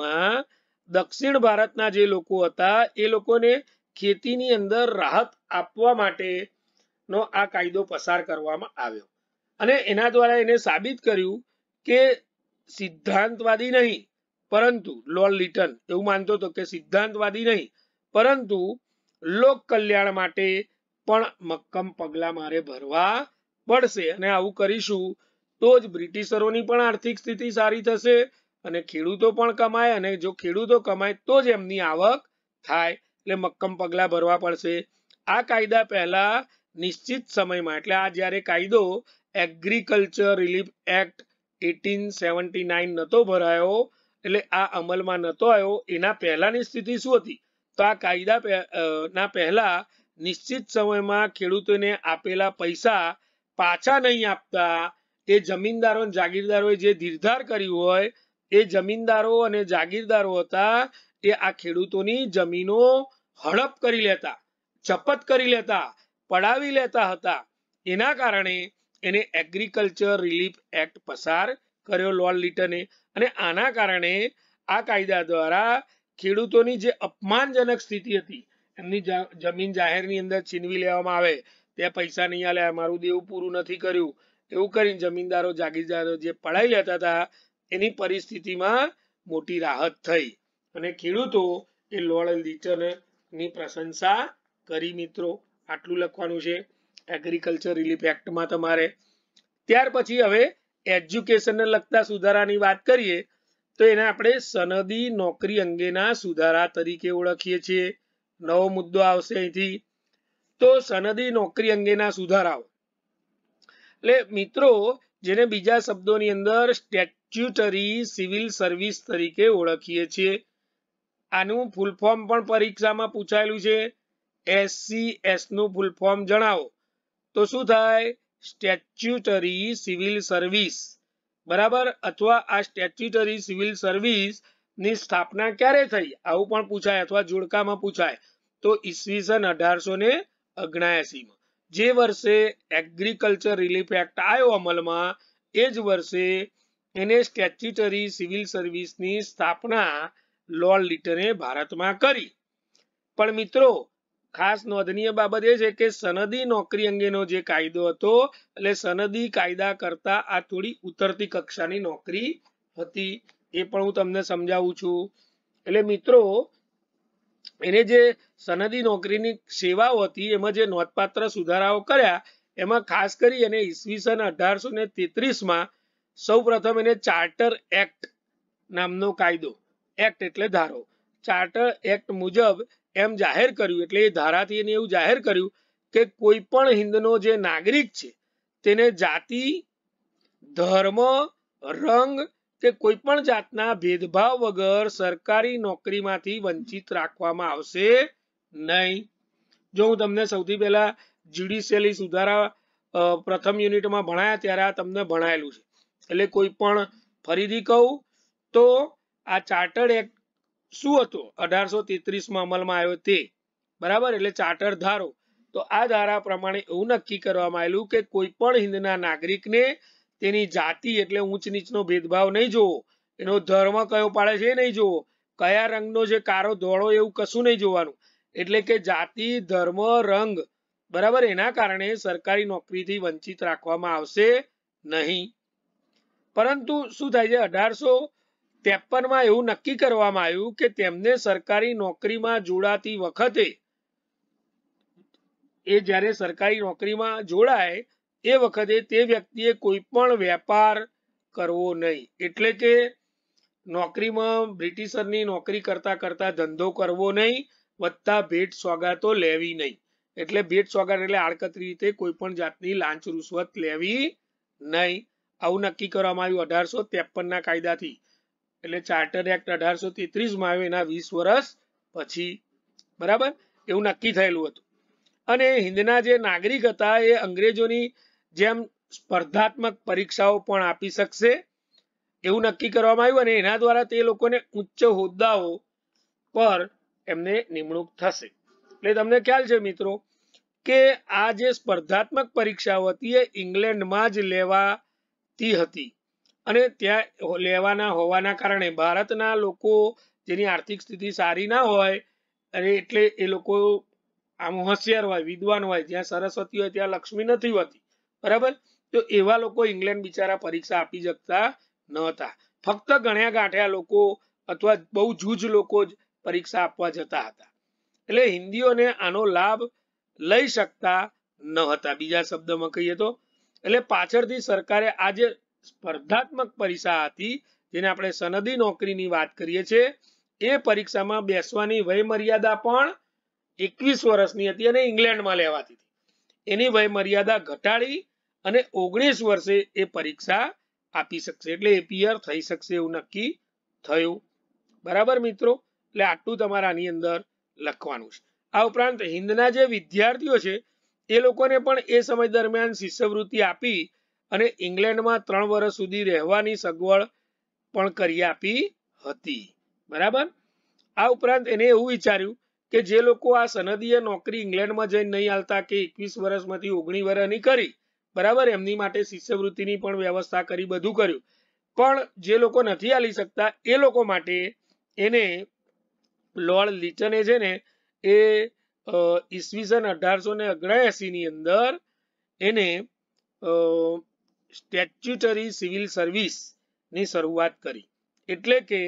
માં દક્ષિણ ભારતના જે લોકો હતા એ લોકોને ખેતીની અંદર રાહત આપવા માટેનો આ કાયદો પસાર કરવામાં આવ્યો અને એના દ્વારા એને સાબિત કર્યું કે સિદ્ધાંતવાદી નહીં પરંતુ લોર્ડ લિટન એવું માનતો હતો કે સિદ્ધાંતવાદી નહીં પરંતુ લોક કલ્યાણ માટે પણ મક્કમ પગલાં મારે ભરવા પડશે અને આવું કરીશું તો જ બ્રિટિશરોની પણ આર્થિક સ્થિતિ સારી થશે અને ખેડૂતો પણ કમાય અને જો ખેડૂતો કમાય તો જ એમની આવક થાય એટલે મક્કમ પગલાં ભરવા પડશે આ કાયદા પહેલા નિશ્ચિત સમયમાં એટલે આ જ્યારે કાયદો agriculture relief act eighteen seventy nine નહોતો ભરાયો એટલે આ અમલમાં નહોતો આવ્યો એના પહેલાની સ્થિતિ શું હતી તો આ કાયદા ના પહેલા નિશ્ચિત સમયમાં ખેડૂતોને આપેલા પૈસા પાછા નહીં આપતા તે જમીનદારો જાગીરદારોએ જે ધીરધાર કરી હોય એ જમીનદારો અને જાગીરદારો હતા એ આ ખેડૂતોની જમીનો હડપ કરી લેતા જપત કરી લેતા પડાવી લેતા હતા એના કારણે એને એગ્રીકલ્ચર રિલીફ એક્ટ પસાર કર્યો લોર્ડ લિટને અને આના કારણે આ કાયદા દ્વારા ખેડૂતોની જે અપમાનજનક સ્થિતિ હતી એમની જમીન જાહેરની અંદર છીનવી લેવામાં આવે ત્યાં પૈસા નહીં આલે મારું દેવું પૂરું નથી કર્યું એવું કરીને જમીનદારો જાગીરદારો જે પડાઈ લેતા હતા એની પરિસ્થિતિમાં મોટી રાહત થઈ અને ખેડૂતો એ લોર્ડ ની પ્રશંસા કરી મિત્રો આટલું લખવાનું છે એગ્રીકલ્ચર રિલીફ એક્ટમાં તમારે ત્યાર પછી હવે એજ્યુકેશનને લગતા સુધારાની વાત કરીએ તો એને આપણે સનદી નોકરી અંગેના સુધારા તરીકે ઓળખીએ છીએ નવો મુદ્દો આવશે અહીંથી તો સનદી નોકરી અંગેના સુધારાઓ એટલે મિત્રો જેને બીજા શબ્દોની અંદર સ્ટેચ્યુટરી સિવિલ સર્વિસ તરીકે ઓળખીએ છીએ આનું ફૂલ ફોર્મ પણ પરીક્ષામાં પૂછાયેલું છે એસસીએસ નું ફૂલ ફોર્મ જણાવો તો શું થાય સ્ટેચ્યુટરી સિવિલ સર્વિસ બરાબર અથવા આ સ્ટેચ્યુટરી સિવિલ સર્વિસ ની સ્થાપના ક્યારે થઈ આવું પણ પૂછાય અથવા જોડકામાં પૂછાય તો ઈસવીસન અઢારસો ને માં જે વર્ષે એગ્રીકલ્ચર રિલીફ એક્ટ આવ્યો અમલમાં એ જ વર્ષે એને સ્ટેચ્યુટરી સિવિલ સર્વિસની સ્થાપના લોર્ડ લિટને ભારતમાં કરી પણ મિત્રો ખાસ નોંધનીય બાબત એ છે કે સનદી નોકરી અંગેનો જે કાયદો હતો એટલે સનદી કાયદા કરતા આ થોડી ઉતરતી કક્ષાની નોકરી હતી એ પણ હું તમને સમજાવું છું એટલે મિત્રો એને જે સનદી નોકરીની સેવાઓ હતી એમાં જે નોંધપાત્ર સુધારાઓ કર્યા એમાં ખાસ કરી અને ઈસવીસન અઢારસો ને તેત્રીસમાં સૌ પ્રથમ એને ચાર્ટર એક્ટ નામનો કાયદો એક્ટ એટલે ધારો ચાર્ટર એક્ટ મુજબ એમ જાહેર કર્યું એટલે એ ધારાથી એને એવું જાહેર કર્યું કે કોઈ પણ હિન્દનો જે નાગરિક છે તેને જાતિ ધર્મ રંગ કે કોઈ પણ જાતના ભેદભાવ વગર સરકારી નોકરીમાંથી વંચિત રાખવામાં આવશે નહીં જો હું તમને સૌથી પહેલા જ્યુડિશિયલી સુધારા પ્રથમ યુનિટમાં ભણાયા ત્યારે આ તમને ભણાયેલું છે એટલે કોઈ પણ ફરીથી કહું તો આ ચાર્ટર્ડ એક્ટ શું હતો અઢારસો તેત્રીસમાં અમલમાં આવ્યો તે બરાબર એટલે ચાર્ટર ધારો તો આ ધારા પ્રમાણે એવું નક્કી કરવામાં આવેલું કે કોઈ પણ હિન્દના નાગરિકને તેની જાતિ એટલે ઊંચ નીચનો ભેદભાવ નહીં જોવો એનો ધર્મ કયો પાડે છે નહીં જોવો કયા રંગનો છે કારો ધોળો એવું કશું નહીં જોવાનું એટલે કે જાતિ ધર્મ રંગ બરાબર એના કારણે સરકારી નોકરીથી વંચિત રાખવામાં આવશે નહીં પરંતુ શું થાય છે અઢારસો માં એવું નક્કી કરવામાં આવ્યું કે તેમને સરકારી નોકરીમાં જોડાતી વખતે એ જ્યારે સરકારી નોકરીમાં જોડાય એ વખતે તે વ્યક્તિએ કોઈ પણ વેપાર કરવો નહીં એટલે કે નોકરીમાં બ્રિટિશરની નોકરી કરતા કરતા ધંધો કરવો નહીં વધતા ભેટ સોગાતો લેવી નહીં એટલે ભેટ સોગાટ એટલે આડકતરી રીતે કોઈ પણ જાતની લાંચ રૂશ્વત લેવી નહીં આવું નક્કી કરવામાં આવ્યું અઢારસો ત્રેપન ના કાયદાથી એટલે ચાર્ટર એક્ટ અઢારસો તેત્રીસમાં આવ્યો એના વીસ વર્ષ પછી બરાબર એવું નક્કી થયેલું હતું અને હિન્દના જે નાગરિક હતા એ અંગ્રેજોની જેમ સ્પર્ધાત્મક પરીક્ષાઓ પણ આપી શકશે એવું નક્કી કરવામાં આવ્યું અને એના દ્વારા તે લોકોને ઉચ્ચ હોદ્દાઓ પર એમને નિમણૂક થશે એટલે તમને ખ્યાલ છે મિત્રો કે આ જે સ્પર્ધાત્મક પરીક્ષાઓ હતી એ ઇંગ્લેન્ડમાં જ લેવાતી હતી અને ત્યાં લેવાના હોવાના કારણે ભારતના લોકો જેની આર્થિક સ્થિતિ સારી ના હોય અને એટલે એ લોકો આમ હોશિયાર હોય વિદ્વાન હોય જ્યાં સરસ્વતી હોય ત્યાં લક્ષ્મી નથી હોતી બરાબર તો એવા લોકો ઇંગ્લેન્ડ બિચારા પરીક્ષા આપી શકતા ન હતા ફક્ત ગણ્યા ગાંઠ્યા લોકો અથવા બહુ જૂજ લોકો જ પરીક્ષા આપવા જતા હતા એટલે હિન્દીઓને આનો લાભ લઈ શકતા ન હતા બીજા શબ્દમાં કહીએ તો એટલે પાછળથી સરકારે આજે સ્પર્ધાત્મક પરીક્ષા હતી જેને આપણે સનદી નોકરીની વાત કરીએ છીએ એ પરીક્ષામાં બેસવાની વયમર્યાદા પણ એકવીસ વર્ષની હતી અને ઇંગ્લેન્ડમાં લેવાતી હતી એની વયમર્યાદા ઘટાડી અને ઓગણીસ વર્ષે એ પરીક્ષા આપી શકશે એટલે એપીઆર થઈ શકશે એવું નક્કી થયું બરાબર મિત્રો એટલે આટલું તમારે આની અંદર લખવાનું છે આ ઉપરાંત હિન્દના જે વિદ્યાર્થીઓ છે એ લોકોને પણ એ સમય દરમિયાન શિષ્યવૃત્તિ આપી અને ઇંગ્લેન્ડમાં ત્રણ વર્ષ સુધી રહેવાની સગવડ પણ કરી આપી હતી બરાબર આ ઉપરાંત એને એવું વિચાર્યું કે જે લોકો આ સનદીય નોકરી ઇંગ્લેન્ડમાં જઈને નહીં હાલતા કે એકવીસ વર્ષમાંથી ઓગણી વર્ષની કરી બરાબર એમની માટે શિષ્યવૃત્તિની પણ વ્યવસ્થા કરી બધું કર્યું પણ જે લોકો નથી હાલી શકતા એ લોકો માટે એને લોર્ડ લિટને છે ને એ ઈસવીસન અઢારસો ને ની અંદર એને સ્ટેચ્યુટરી સિવિલ સર્વિસની શરૂઆત કરી એટલે કે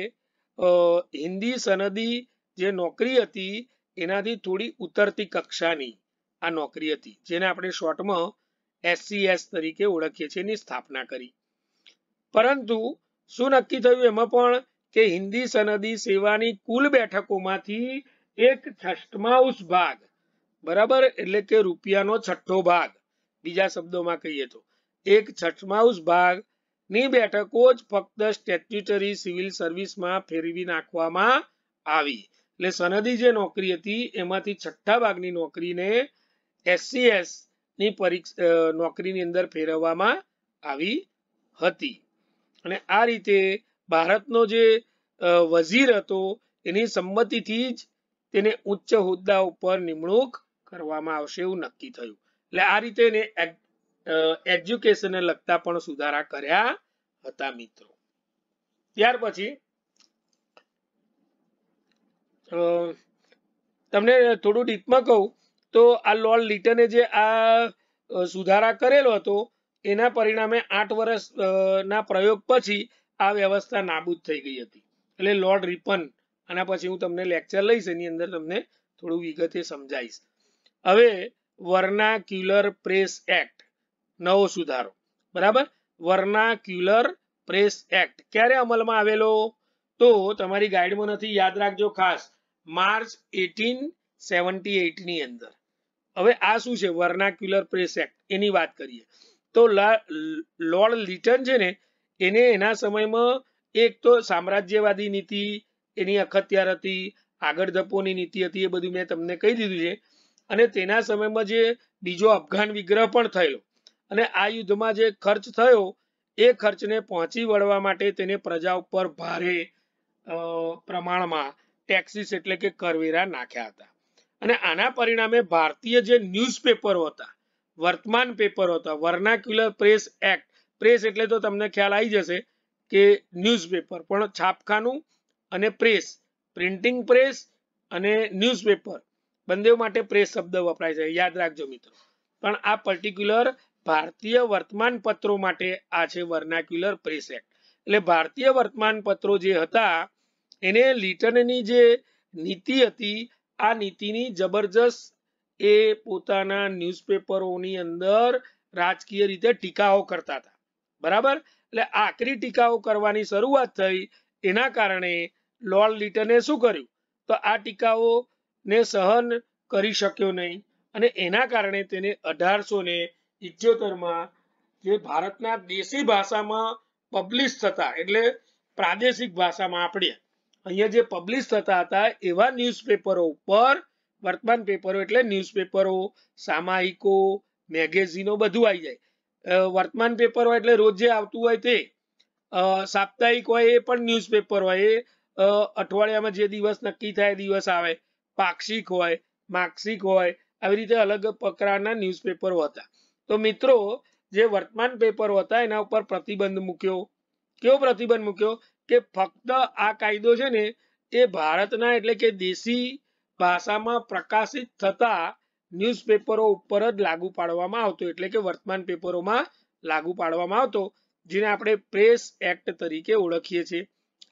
હિન્દી સનદી જે નોકરી હતી એનાથી થોડી ઉતરતી કક્ષાની આ નોકરી હતી જેને આપણે શોર્ટમાં એસસીએસ તરીકે ઓળખીએ છીએ એની સ્થાપના કરી પરંતુ શું નક્કી થયું એમાં પણ કે હિન્દી સનદી સેવાની કુલ બેઠકોમાંથી એક છઠ્ઠમાંશ ભાગ બરાબર એટલે કે રૂપિયાનો છઠ્ઠો ભાગ બીજા શબ્દોમાં કહીએ તો એક છઠ્ઠમાઉસ ભાગની બેઠકો જ ફક્ત સ્ટેચ્યુટરી સિવિલ સર્વિસમાં ફેરવી નાખવામાં આવી એટલે સનદી જે નોકરી હતી એમાંથી છઠ્ઠા ભાગની નોકરીને એસસીએસ ની પરીક્ષા નોકરીની અંદર ફેરવવામાં આવી હતી અને આ રીતે ભારતનો જે વઝીર હતો એની સંમતિથી જ તેને ઉચ્ચ હોદ્દા ઉપર નિમણૂક કરવામાં આવશે એવું નક્કી થયું એટલે આ રીતે એને એજ્યુકેશન લગતા પણ સુધારા કર્યા હતા મિત્રો ત્યાર પછી તમને થોડું ડીપમાં કહું તો આ લોર્ડ લિટને જે આ સુધારા કરેલો હતો એના પરિણામે આઠ વર્ષના પ્રયોગ પછી આ વ્યવસ્થા નાબૂદ થઈ ગઈ હતી એટલે લોર્ડ રિપન આના પછી હું તમને લેક્ચર લઈશ એની અંદર તમને થોડું વિગતે સમજાવીશ હવે વર્નાક્યુલર પ્રેસ એક્ટ નવો સુધારો બરાબર વર્નાક્યુલર પ્રેસ એક્ટ ક્યારે અમલમાં આવેલો તો તમારી ગાઈડમાં નથી યાદ રાખજો ખાસ માર્ચ એટીન સેવન્ટી ની અંદર હવે આ શું છે વર્નાક્યુલર પ્રેસ એક્ટ એની વાત કરીએ તો લોર્ડ લિટન છે ને એને એના સમયમાં એક તો સામ્રાજ્યવાદી નીતિ એની અખત્યાર હતી આગળ ધપોની નીતિ હતી એ બધું મેં તમને કહી દીધું છે અને તેના સમયમાં જે બીજો અફઘાન વિગ્રહ પણ થયેલો અને આ યુદ્ધમાં જે ખર્ચ થયો એ ખર્ચને પહોંચી વળવા માટે તેને પ્રજા ઉપર ભારે પ્રમાણમાં ટેક્સીસ એટલે કે કરવેરા નાખ્યા હતા અને આના પરિણામે ભારતીય જે ન્યૂઝપેપરો હતા વર્તમાન પેપરો હતા વર્નાક્યુલર પ્રેસ એક્ટ પ્રેસ એટલે તો તમને ખ્યાલ આવી જશે કે ન્યૂઝપેપર પણ છાપખાનું અને પ્રેસ પ્રિન્ટિંગ પ્રેસ અને ન્યૂઝપેપર બંને માટે પ્રેસ શબ્દ વપરાય છે યાદ રાખજો મિત્રો પણ આ પર્ટિક્યુલર ભારતીય વર્તમાન પત્રો માટે આ છે વર્નાક્યુલર પ્રેસ એક્ટ એટલે ભારતીય વર્તમાનપત્રો જે હતા એને લિટનની જે નીતિ હતી આ નીતિની જબરજસ્ત એ પોતાના ન્યૂઝપેપરોની અંદર રાજકીય રીતે ટીકાઓ કરતા હતા બરાબર એટલે આકરી ટીકાઓ કરવાની શરૂઆત થઈ એના કારણે લોર્ડ લિટને શું કર્યું તો આ ટીકાઓ ને સહન કરી શક્યો નહીં અને એના કારણે તેને અઢારસો ને માં જે ભારતના દેશી ભાષામાં પબ્લિશ થતા એટલે પ્રાદેશિક ભાષામાં આપણે અહીંયા જે પબ્લિશ થતા હતા એવા ન્યૂઝપેપરો ઉપર વર્તમાન પેપરો એટલે ન્યૂઝપેપરો સામાયિકો મેગેઝીનો બધું આવી જાય વર્તમાન પેપર હોય એટલે રોજ આવતું હોય તે સાપ્તાહિક હોય એ પણ ન્યૂઝપેપર હોય એ અઠવાડિયામાં જે દિવસ નક્કી થાય દિવસ આવે પાક્ષિક હોય માસિક હોય આવી રીતે અલગ પ્રકારના ન્યૂઝપેપરો હતા તો મિત્રો જે વર્તમાન પેપરો હતા એના ઉપર પ્રતિબંધ મૂક્યો કેવો પ્રતિબંધ મૂક્યો કે ફક્ત આ કાયદો છે ને એ ભારતના એટલે કે દેશી ભાષામાં પ્રકાશિત થતા ન્યૂઝપેપરો ઉપર જ લાગુ પાડવામાં આવતો એટલે કે વર્તમાન પેપરોમાં લાગુ પાડવામાં આવતો જેને આપણે પ્રેસ એક્ટ તરીકે ઓળખીએ છીએ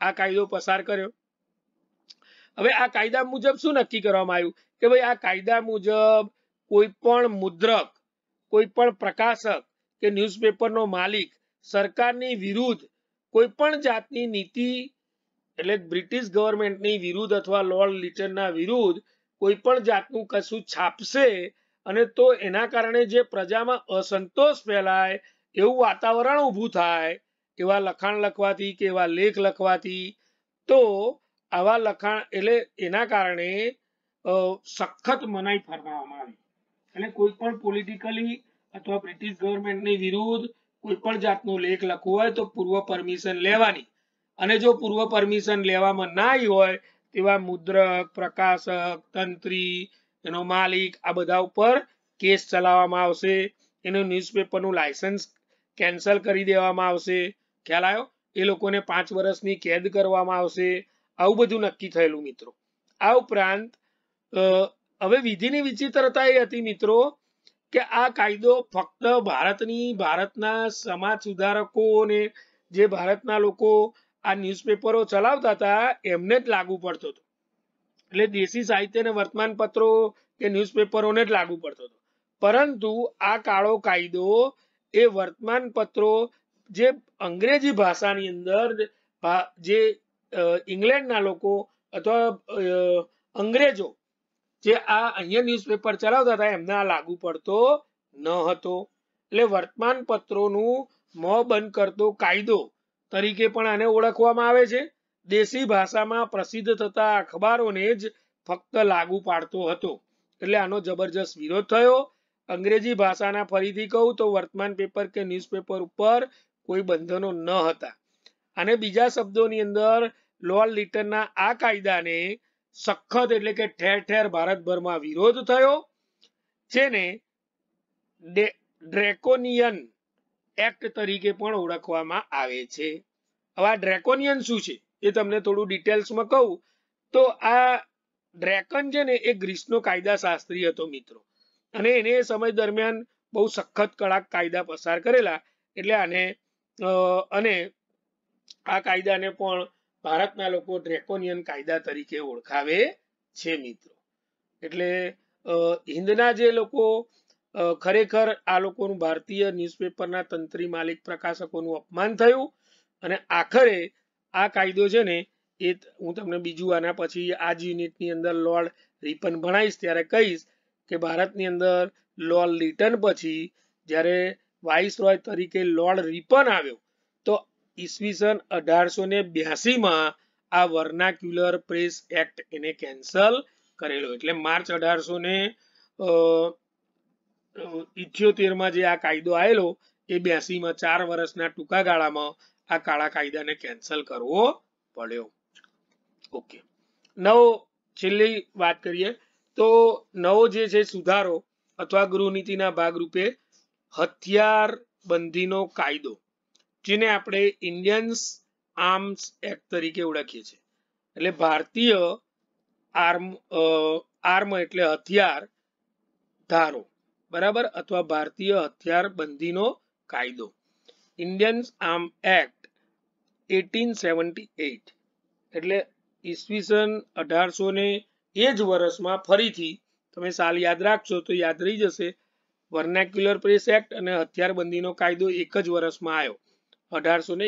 આ કાયદો પસાર કર્યો હવે આ કાયદા મુજબ શું નક્કી કરવામાં આવ્યું કે ભાઈ આ કાયદા મુજબ કોઈ પણ મુદ્રક કોઈ પણ પ્રકાશક કે ન્યૂઝપેપરનો માલિક સરકારની વિરુદ્ધ કોઈ પણ જાતની નીતિ એટલે બ્રિટિશ ગવર્મેન્ટની વિરુદ્ધ અથવા લોર્ડ લિટનના વિરુદ્ધ કોઈ પણ જાતનું કશું છાપશે અને તો એના કારણે જે પ્રજામાં અસંતોષ ફેલાય એવું વાતાવરણ ઊભું થાય એવા લખાણ લખવાથી કે એવા લેખ લખવાથી તો આવા લખાણ એટલે એના કારણે સખત મનાઈ ફરમાવવામાં આવી એટલે કોઈ પણ પોલિટિકલી અથવા બ્રિટિશ ગવર્મેન્ટની વિરુદ્ધ કોઈ પણ જાતનો લેખ લખવો હોય તો પૂર્વ પરમિશન લેવાની અને જો પૂર્વ પરમિશન લેવામાં ના હોય તેવા મુદ્રક પ્રકાશક તંત્રી એનો માલિક આ બધા ઉપર કેસ ચલાવવામાં આવશે એનું ન્યૂઝપેપરનું લાયસન્સ કેન્સલ કરી દેવામાં આવશે ખ્યાલ આવ્યો એ લોકોને પાંચ વર્ષની કેદ કરવામાં આવશે આવું બધું નક્કી થયેલું મિત્રો આ ઉપરાંત હવે વિધિની વિચિત્રતા એ હતી મિત્રો કે આ કાયદો ફક્ત ભારતની ભારતના સમાજ સુધારકો અને જે ભારતના લોકો આ ન્યૂઝપેપરો ચલાવતા હતા એમને જ લાગુ પડતો હતો એટલે દેશી સાહિત્ય અને વર્તમાનપત્રો કે ન્યૂઝપેપરોને જ લાગુ પડતો હતો પરંતુ આ કાળો કાયદો એ વર્તમાન પત્રો જે અંગ્રેજી ભાષાની અંદર જે ઇંગ્લેન્ડના લોકો અથવા અંગ્રેજો જે આ અહીંયા ન્યૂઝપેપર ચલાવતા હતા એમને આ લાગુ પડતો ન હતો એટલે વર્તમાન પત્રોનું મોં બંધ કરતો કાયદો તરીકે પણ આને ઓળખવામાં આવે છે દેશી ભાષામાં પ્રસિદ્ધ થતા અખબારોને જ ફક્ત લાગુ પાડતો હતો એટલે આનો જબરજસ્ત વિરોધ થયો અંગ્રેજી ભાષાના ફરીથી કહું તો વર્તમાન પેપર કે ન્યૂઝપેપર ઉપર કોઈ બંધનો ન હતા અને બીજા શબ્દોની અંદર લોર્ડ લિટનના આ કાયદાને સખત એટલે કે ઠેર ઠેર ભારતભરમાં વિરોધ થયો જેને ડ્રેકોનિયન એક્ટ તરીકે પણ ઓળખવામાં આવે છે હવે આ ડ્રેકોનિયન શું છે એ તમને થોડું ડિટેલ્સમાં કહું તો આ ડ્રેકન છે ને એ ગ્રીસનો કાયદા શાસ્ત્રી હતો મિત્રો અને એને સમય દરમિયાન બહુ સખત કડક કાયદા પસાર કરેલા એટલે આને અને આ કાયદાને પણ ભારતના લોકો ડ્રેકોનિયન કાયદા તરીકે ઓળખાવે છે મિત્રો એટલે હિન્દના જે લોકો ખરેખર આ લોકોનું ભારતીય ન્યૂઝપેપરના તંત્રી માલિક પ્રકાશકોનું અપમાન થયું અને આખરે આ કાયદો છે ને એ હું તમને બીજું આના પછી આ જ યુનિટની અંદર લોર્ડ રિપન ભણાવીશ ત્યારે કહીશ કે ભારતની અંદર લોર્ડ લિટન પછી જ્યારે વાઇસ રોય તરીકે લોર્ડ રિપન આવ્યો ઈસવીસન અઢારસો ને બ્યાસીમાં આ વર્નાક્યુલર પ્રેસ એક્ટ એને કેન્સલ કરેલો એટલે માર્ચ અઢારસો ને ઇઠ્યોતેરમાં જે આ કાયદો આવેલો એ બ્યાસીમાં ચાર વર્ષના ટૂંકા ગાળામાં આ કાળા કાયદાને કેન્સલ કરવો પડ્યો ઓકે નવો છેલ્લી વાત કરીએ તો નવો જે છે સુધારો અથવા ગૃહનીતિના ભાગરૂપે હથિયાર બંધીનો કાયદો જેને આપણે ઇન્ડિયન્સ આર્મ્સ એક્ટ તરીકે ઓળખીએ છીએ એટલે ભારતીય આર્મ આર્મ એટલે હથિયાર ધારો બરાબર અથવા ભારતીય હથિયાર બંધીનો કાયદો Indians arm act eighteen seventy eight એટલે ઈસવીસન અઢારસો એ જ વર્ષમાં ફરીથી તમે સાલ યાદ રાખશો તો યાદ રહી જશે વર્નેક્યુલર પ્રેસ એક્ટ અને હથિયારબંધીનો કાયદો એક જ વર્ષમાં આવ્યો અઢારસો ને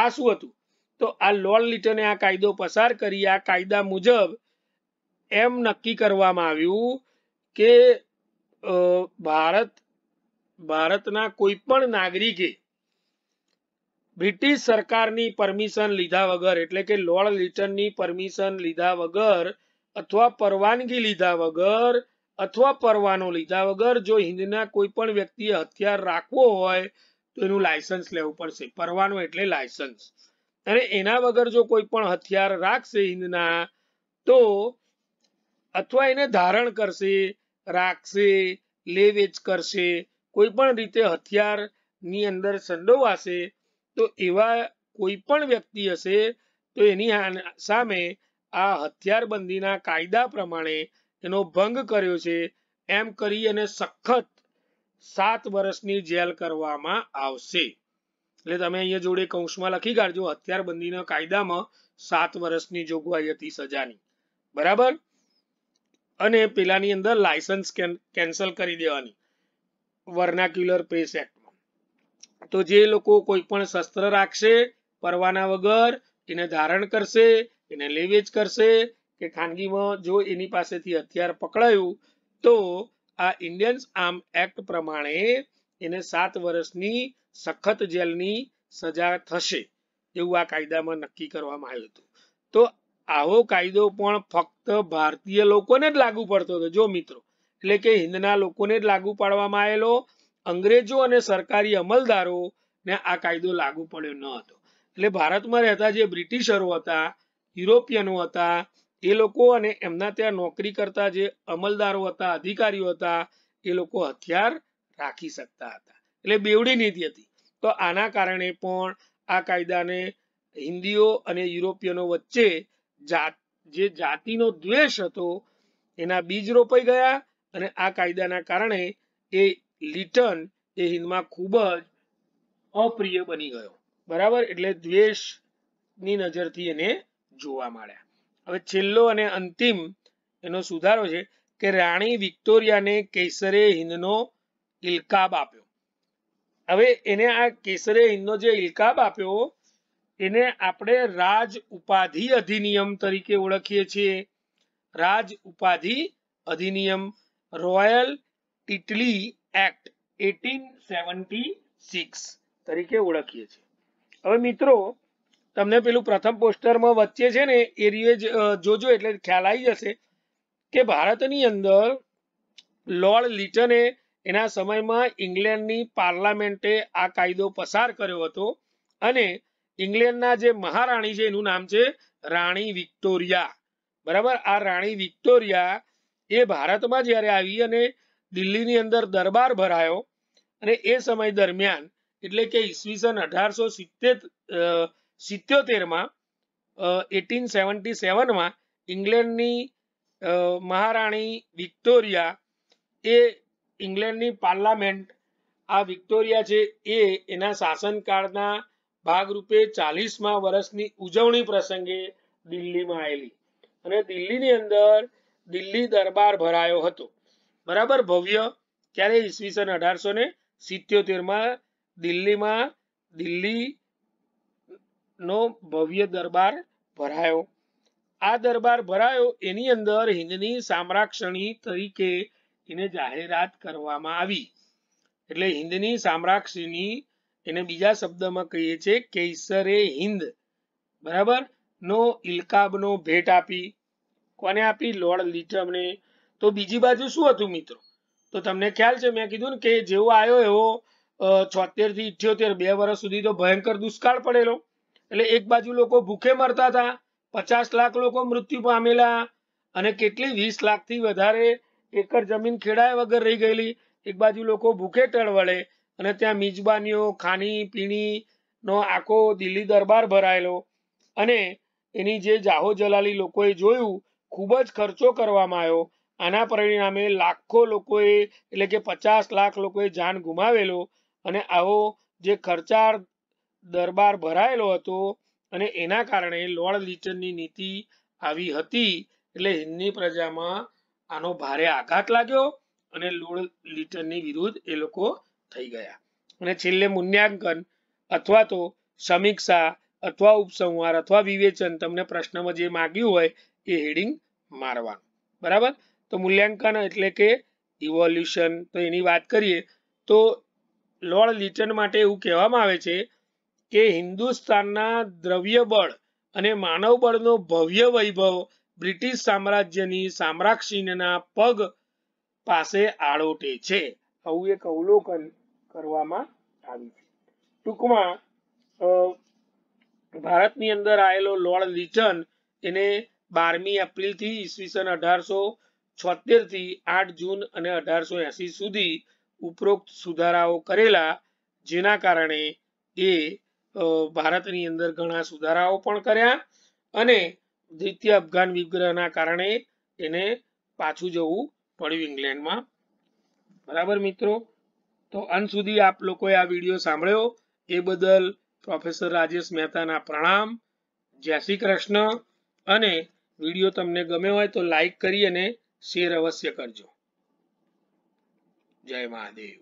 આ શું હતું તો આ લોર્ડ લિટને આ કાયદો પસાર કરી આ કાયદા મુજબ એમ નક્કી કરવામાં આવ્યું કે ભારત ભારતના કોઈ પણ નાગરિકે બ્રિટિશ સરકારની પરમિશન લીધા વગર એટલે કે લોર્ડ લિટનની પરમિશન લીધા વગર અથવા પરવાનગી લીધા વગર અથવા પરવાનો લીધા વગર જો હિન્દના કોઈ પણ વ્યક્તિએ હથિયાર રાખવો હોય તો એનું લાયસન્સ લેવું પડશે પરવાનો એટલે લાયસન્સ અને એના વગર જો કોઈ પણ હથિયાર રાખશે હિંદના તો અથવા એને ધારણ કરશે રાખશે લે વેચ કરશે કોઈ પણ રીતે હથિયારની અંદર સંડોવાશે તો એવા કોઈ પણ વ્યક્તિ હશે તો એની સામે આ હથિયારબંધીના કાયદા પ્રમાણે એનો ભંગ કર્યો છે એમ કરી અને સખત સાત વર્ષની જેલ કરવામાં આવશે એટલે તમે અહીંયા જોડે કૌંસમાં લખી કાઢજો હથિયારબંધીના કાયદામાં સાત વર્ષની જોગવાઈ હતી સજાની બરાબર અને પેલાની અંદર લાયસન્સ કેન્સલ કરી દેવાની વર્નાક્યુલર પ્રેસ એક્ટમાં તો જે લોકો કોઈ પણ શસ્ત્ર રાખશે પરવાના વગર એને ધારણ કરશે એને લેવેચ કરશે કે ખાનગીમાં જો એની પાસેથી હથિયાર પકડાયું તો આ ઇન્ડિયન આર્મ એક્ટ પ્રમાણે એને સાત વર્ષની સખત જેલની સજા થશે એવું આ કાયદામાં નક્કી કરવામાં આવ્યું હતું તો આવો કાયદો પણ ફક્ત ભારતીય લોકોને જ લાગુ પડતો હતો જો મિત્રો એટલે કે હિન્દના લોકોને જ લાગુ પાડવામાં આવેલો અંગ્રેજો અને સરકારી અમલદારો ને આ કાયદો લાગુ પડ્યો ન હતો એટલે ભારતમાં રહેતા જે બ્રિટિશરો હતા યુરોપિયનો હતા એ લોકો અને એમના ત્યાં નોકરી કરતા જે અમલદારો હતા અધિકારીઓ હતા એ લોકો હથિયાર રાખી શકતા હતા એટલે બેવડી નીતિ હતી તો આના કારણે પણ આ કાયદાને હિન્દીઓ અને યુરોપિયનો વચ્ચે જાત જે જાતિનો દ્વેષ હતો એના બીજ રોપાઈ ગયા અને આ કાયદાના કારણે એ લિટન એ હિન્દમાં ખૂબ જ અપ્રિય બની ગયો બરાબર એટલે દ્વેષની નજરથી એને જોવા મળ્યા હવે છેલ્લો અને અંતિમ એનો સુધારો છે કે રાણી વિક્ટોરિયાને કેસરે હિંદનો ઇલકાબ આપ્યો હવે એને આ કેસરે હિંદનો જે ઇલકાબ આપ્યો એને આપણે રાજ ઉપાધિ અધિનિયમ તરીકે ઓળખીએ છીએ રાજ ઉપાધિ અધિનિયમ royal titles act eighteen seventy six તરીકે ઓળખીએ છીએ હવે મિત્રો તમને પેલું પ્રથમ પોસ્ટરમાં વચ્ચે છે ને એ જોજો એટલે ખ્યાલ આવી જશે કે ભારતની અંદર લોર્ડ લિટને એના સમયમાં ઇંગ્લેન્ડની પાર્લામેન્ટે આ કાયદો પસાર કર્યો હતો અને ઇંગ્લેન્ડના જે મહારાણી છે એનું નામ છે રાણી વિક્ટોરિયા બરાબર આ રાણી વિક્ટોરિયા એ ભારતમાં જ્યારે આવી અને દિલ્હીની અંદર દરબાર ભરાયો અને એ સમય દરમિયાન એટલે કે ઈસવીસન અઢારસો સિત્તેર સિત્યોતેરમાં એટીન સેવન્ટી સેવનમાં ઇંગ્લેન્ડની મહારાણી વિક્ટોરિયા એ ઇંગ્લેન્ડની પાર્લામેન્ટ આ વિક્ટોરિયા છે એ એના શાસનકાળના ભાગરૂપે ચાલીસમાં વર્ષની ઉજવણી પ્રસંગે દિલ્હીમાં આવેલી અને દિલ્હીની અંદર દિલ્હી દરબાર ભરાયો હતો બરાબર ભવ્ય ક્યારે ઈસવીસન અઢારસો ને સિત્યોતેરમાં દિલ્હીમાં દિલ્હી નો ભવ્ય દરબાર ભરાયો આ દરબાર ભરાયો એની અંદર હિંદની સામ્રાક્ષણી તરીકે એને જાહેરાત કરવામાં આવી એટલે હિંદની સામ્રાક્ષણી એને બીજા શબ્દમાં કહીએ છે કેસરે હિન્દ બરાબર નો નો ભેટ આપી કોને આપી લોર્ડ ને તો બીજી બાજુ શું હતું મિત્રો તો તમને ખ્યાલ છે મેં કીધું ને કે જેવો આવ્યો એવો છોતેર થી ઇઠ્યોતેર બે વર્ષ સુધી તો ભયંકર દુષ્કાળ પડેલો એટલે એક બાજુ લોકો ભૂખે મરતા હતા પચાસ લાખ લોકો મૃત્યુ પામેલા અને કેટલી વીસ લાખથી વધારે એકર જમીન ખેડાય વગર રહી ગયેલી એક બાજુ લોકો ભૂખે ટળવળે અને ત્યાં મિજબાનીઓ ખાણી પીણી નો આખો દિલ્હી દરબાર ભરાયેલો અને એની જે જાહો જલાલી લોકોએ જોયું ખૂબ જ ખર્ચો કરવામાં આવ્યો આના પરિણામે લાખો લોકોએ એટલે કે પચાસ લાખ લોકોએ જાન ગુમાવેલો અને આવો જે ખર્ચાળ દરબાર ભરાયેલો હતો અને એના કારણે લોર્ડ લિટનની નીતિ આવી હતી એટલે હિન્દની પ્રજામાં આનો ભારે આઘાત લાગ્યો અને લોર્ડ લિટનની વિરુદ્ધ એ લોકો થઈ ગયા અને છેલ્લે મૂલ્યાંકન અથવા તો સમીક્ષા અથવા ઉપસંહાર અથવા વિવેચન તમને પ્રશ્નમાં જે માગ્યું હોય એ હેડિંગ મારવાનું બરાબર તો મૂલ્યાંકન એટલે કે ઇવોલ્યુશન તો એની વાત કરીએ તો લોર્ડ લિટન માટે એવું કહેવામાં આવે છે કે હિન્દુસ્તાનના દ્રવ્યબળ અને માનવબળનો ભવ્ય વૈભવ બ્રિટિશ સામ્રાજ્યની સામ્રાક્ષીના પગ પાસે આળોટે છે આવું એક અવલોકન કરવામાં આવ્યું છે ટૂંકમાં ભારતની અંદર આવેલો લોર્ડ લિચન એને બારમી એપ્રિલ થી ઈસવીસન અઢારસો છોતેર થી આઠ જૂન અને અઢારસો એસી સુધી ઉપરોક્ત સુધારાઓ કરેલા જેના કારણે એ ભારતની અંદર ઘણા સુધારાઓ પણ કર્યા અને દ્વિતીય અફઘાન વિગ્રહના કારણે એને પાછું જવું પડ્યું ઇંગ્લેન્ડમાં બરાબર મિત્રો તો અંત સુધી આપ લોકોએ આ વિડીયો સાંભળ્યો એ બદલ પ્રોફેસર રાજેશ મહેતાના પ્રણામ જય શ્રી કૃષ્ણ અને વિડીયો તમને ગમે હોય તો લાઈક કરી અને શેર અવશ્ય કરજો જય મહાદેવ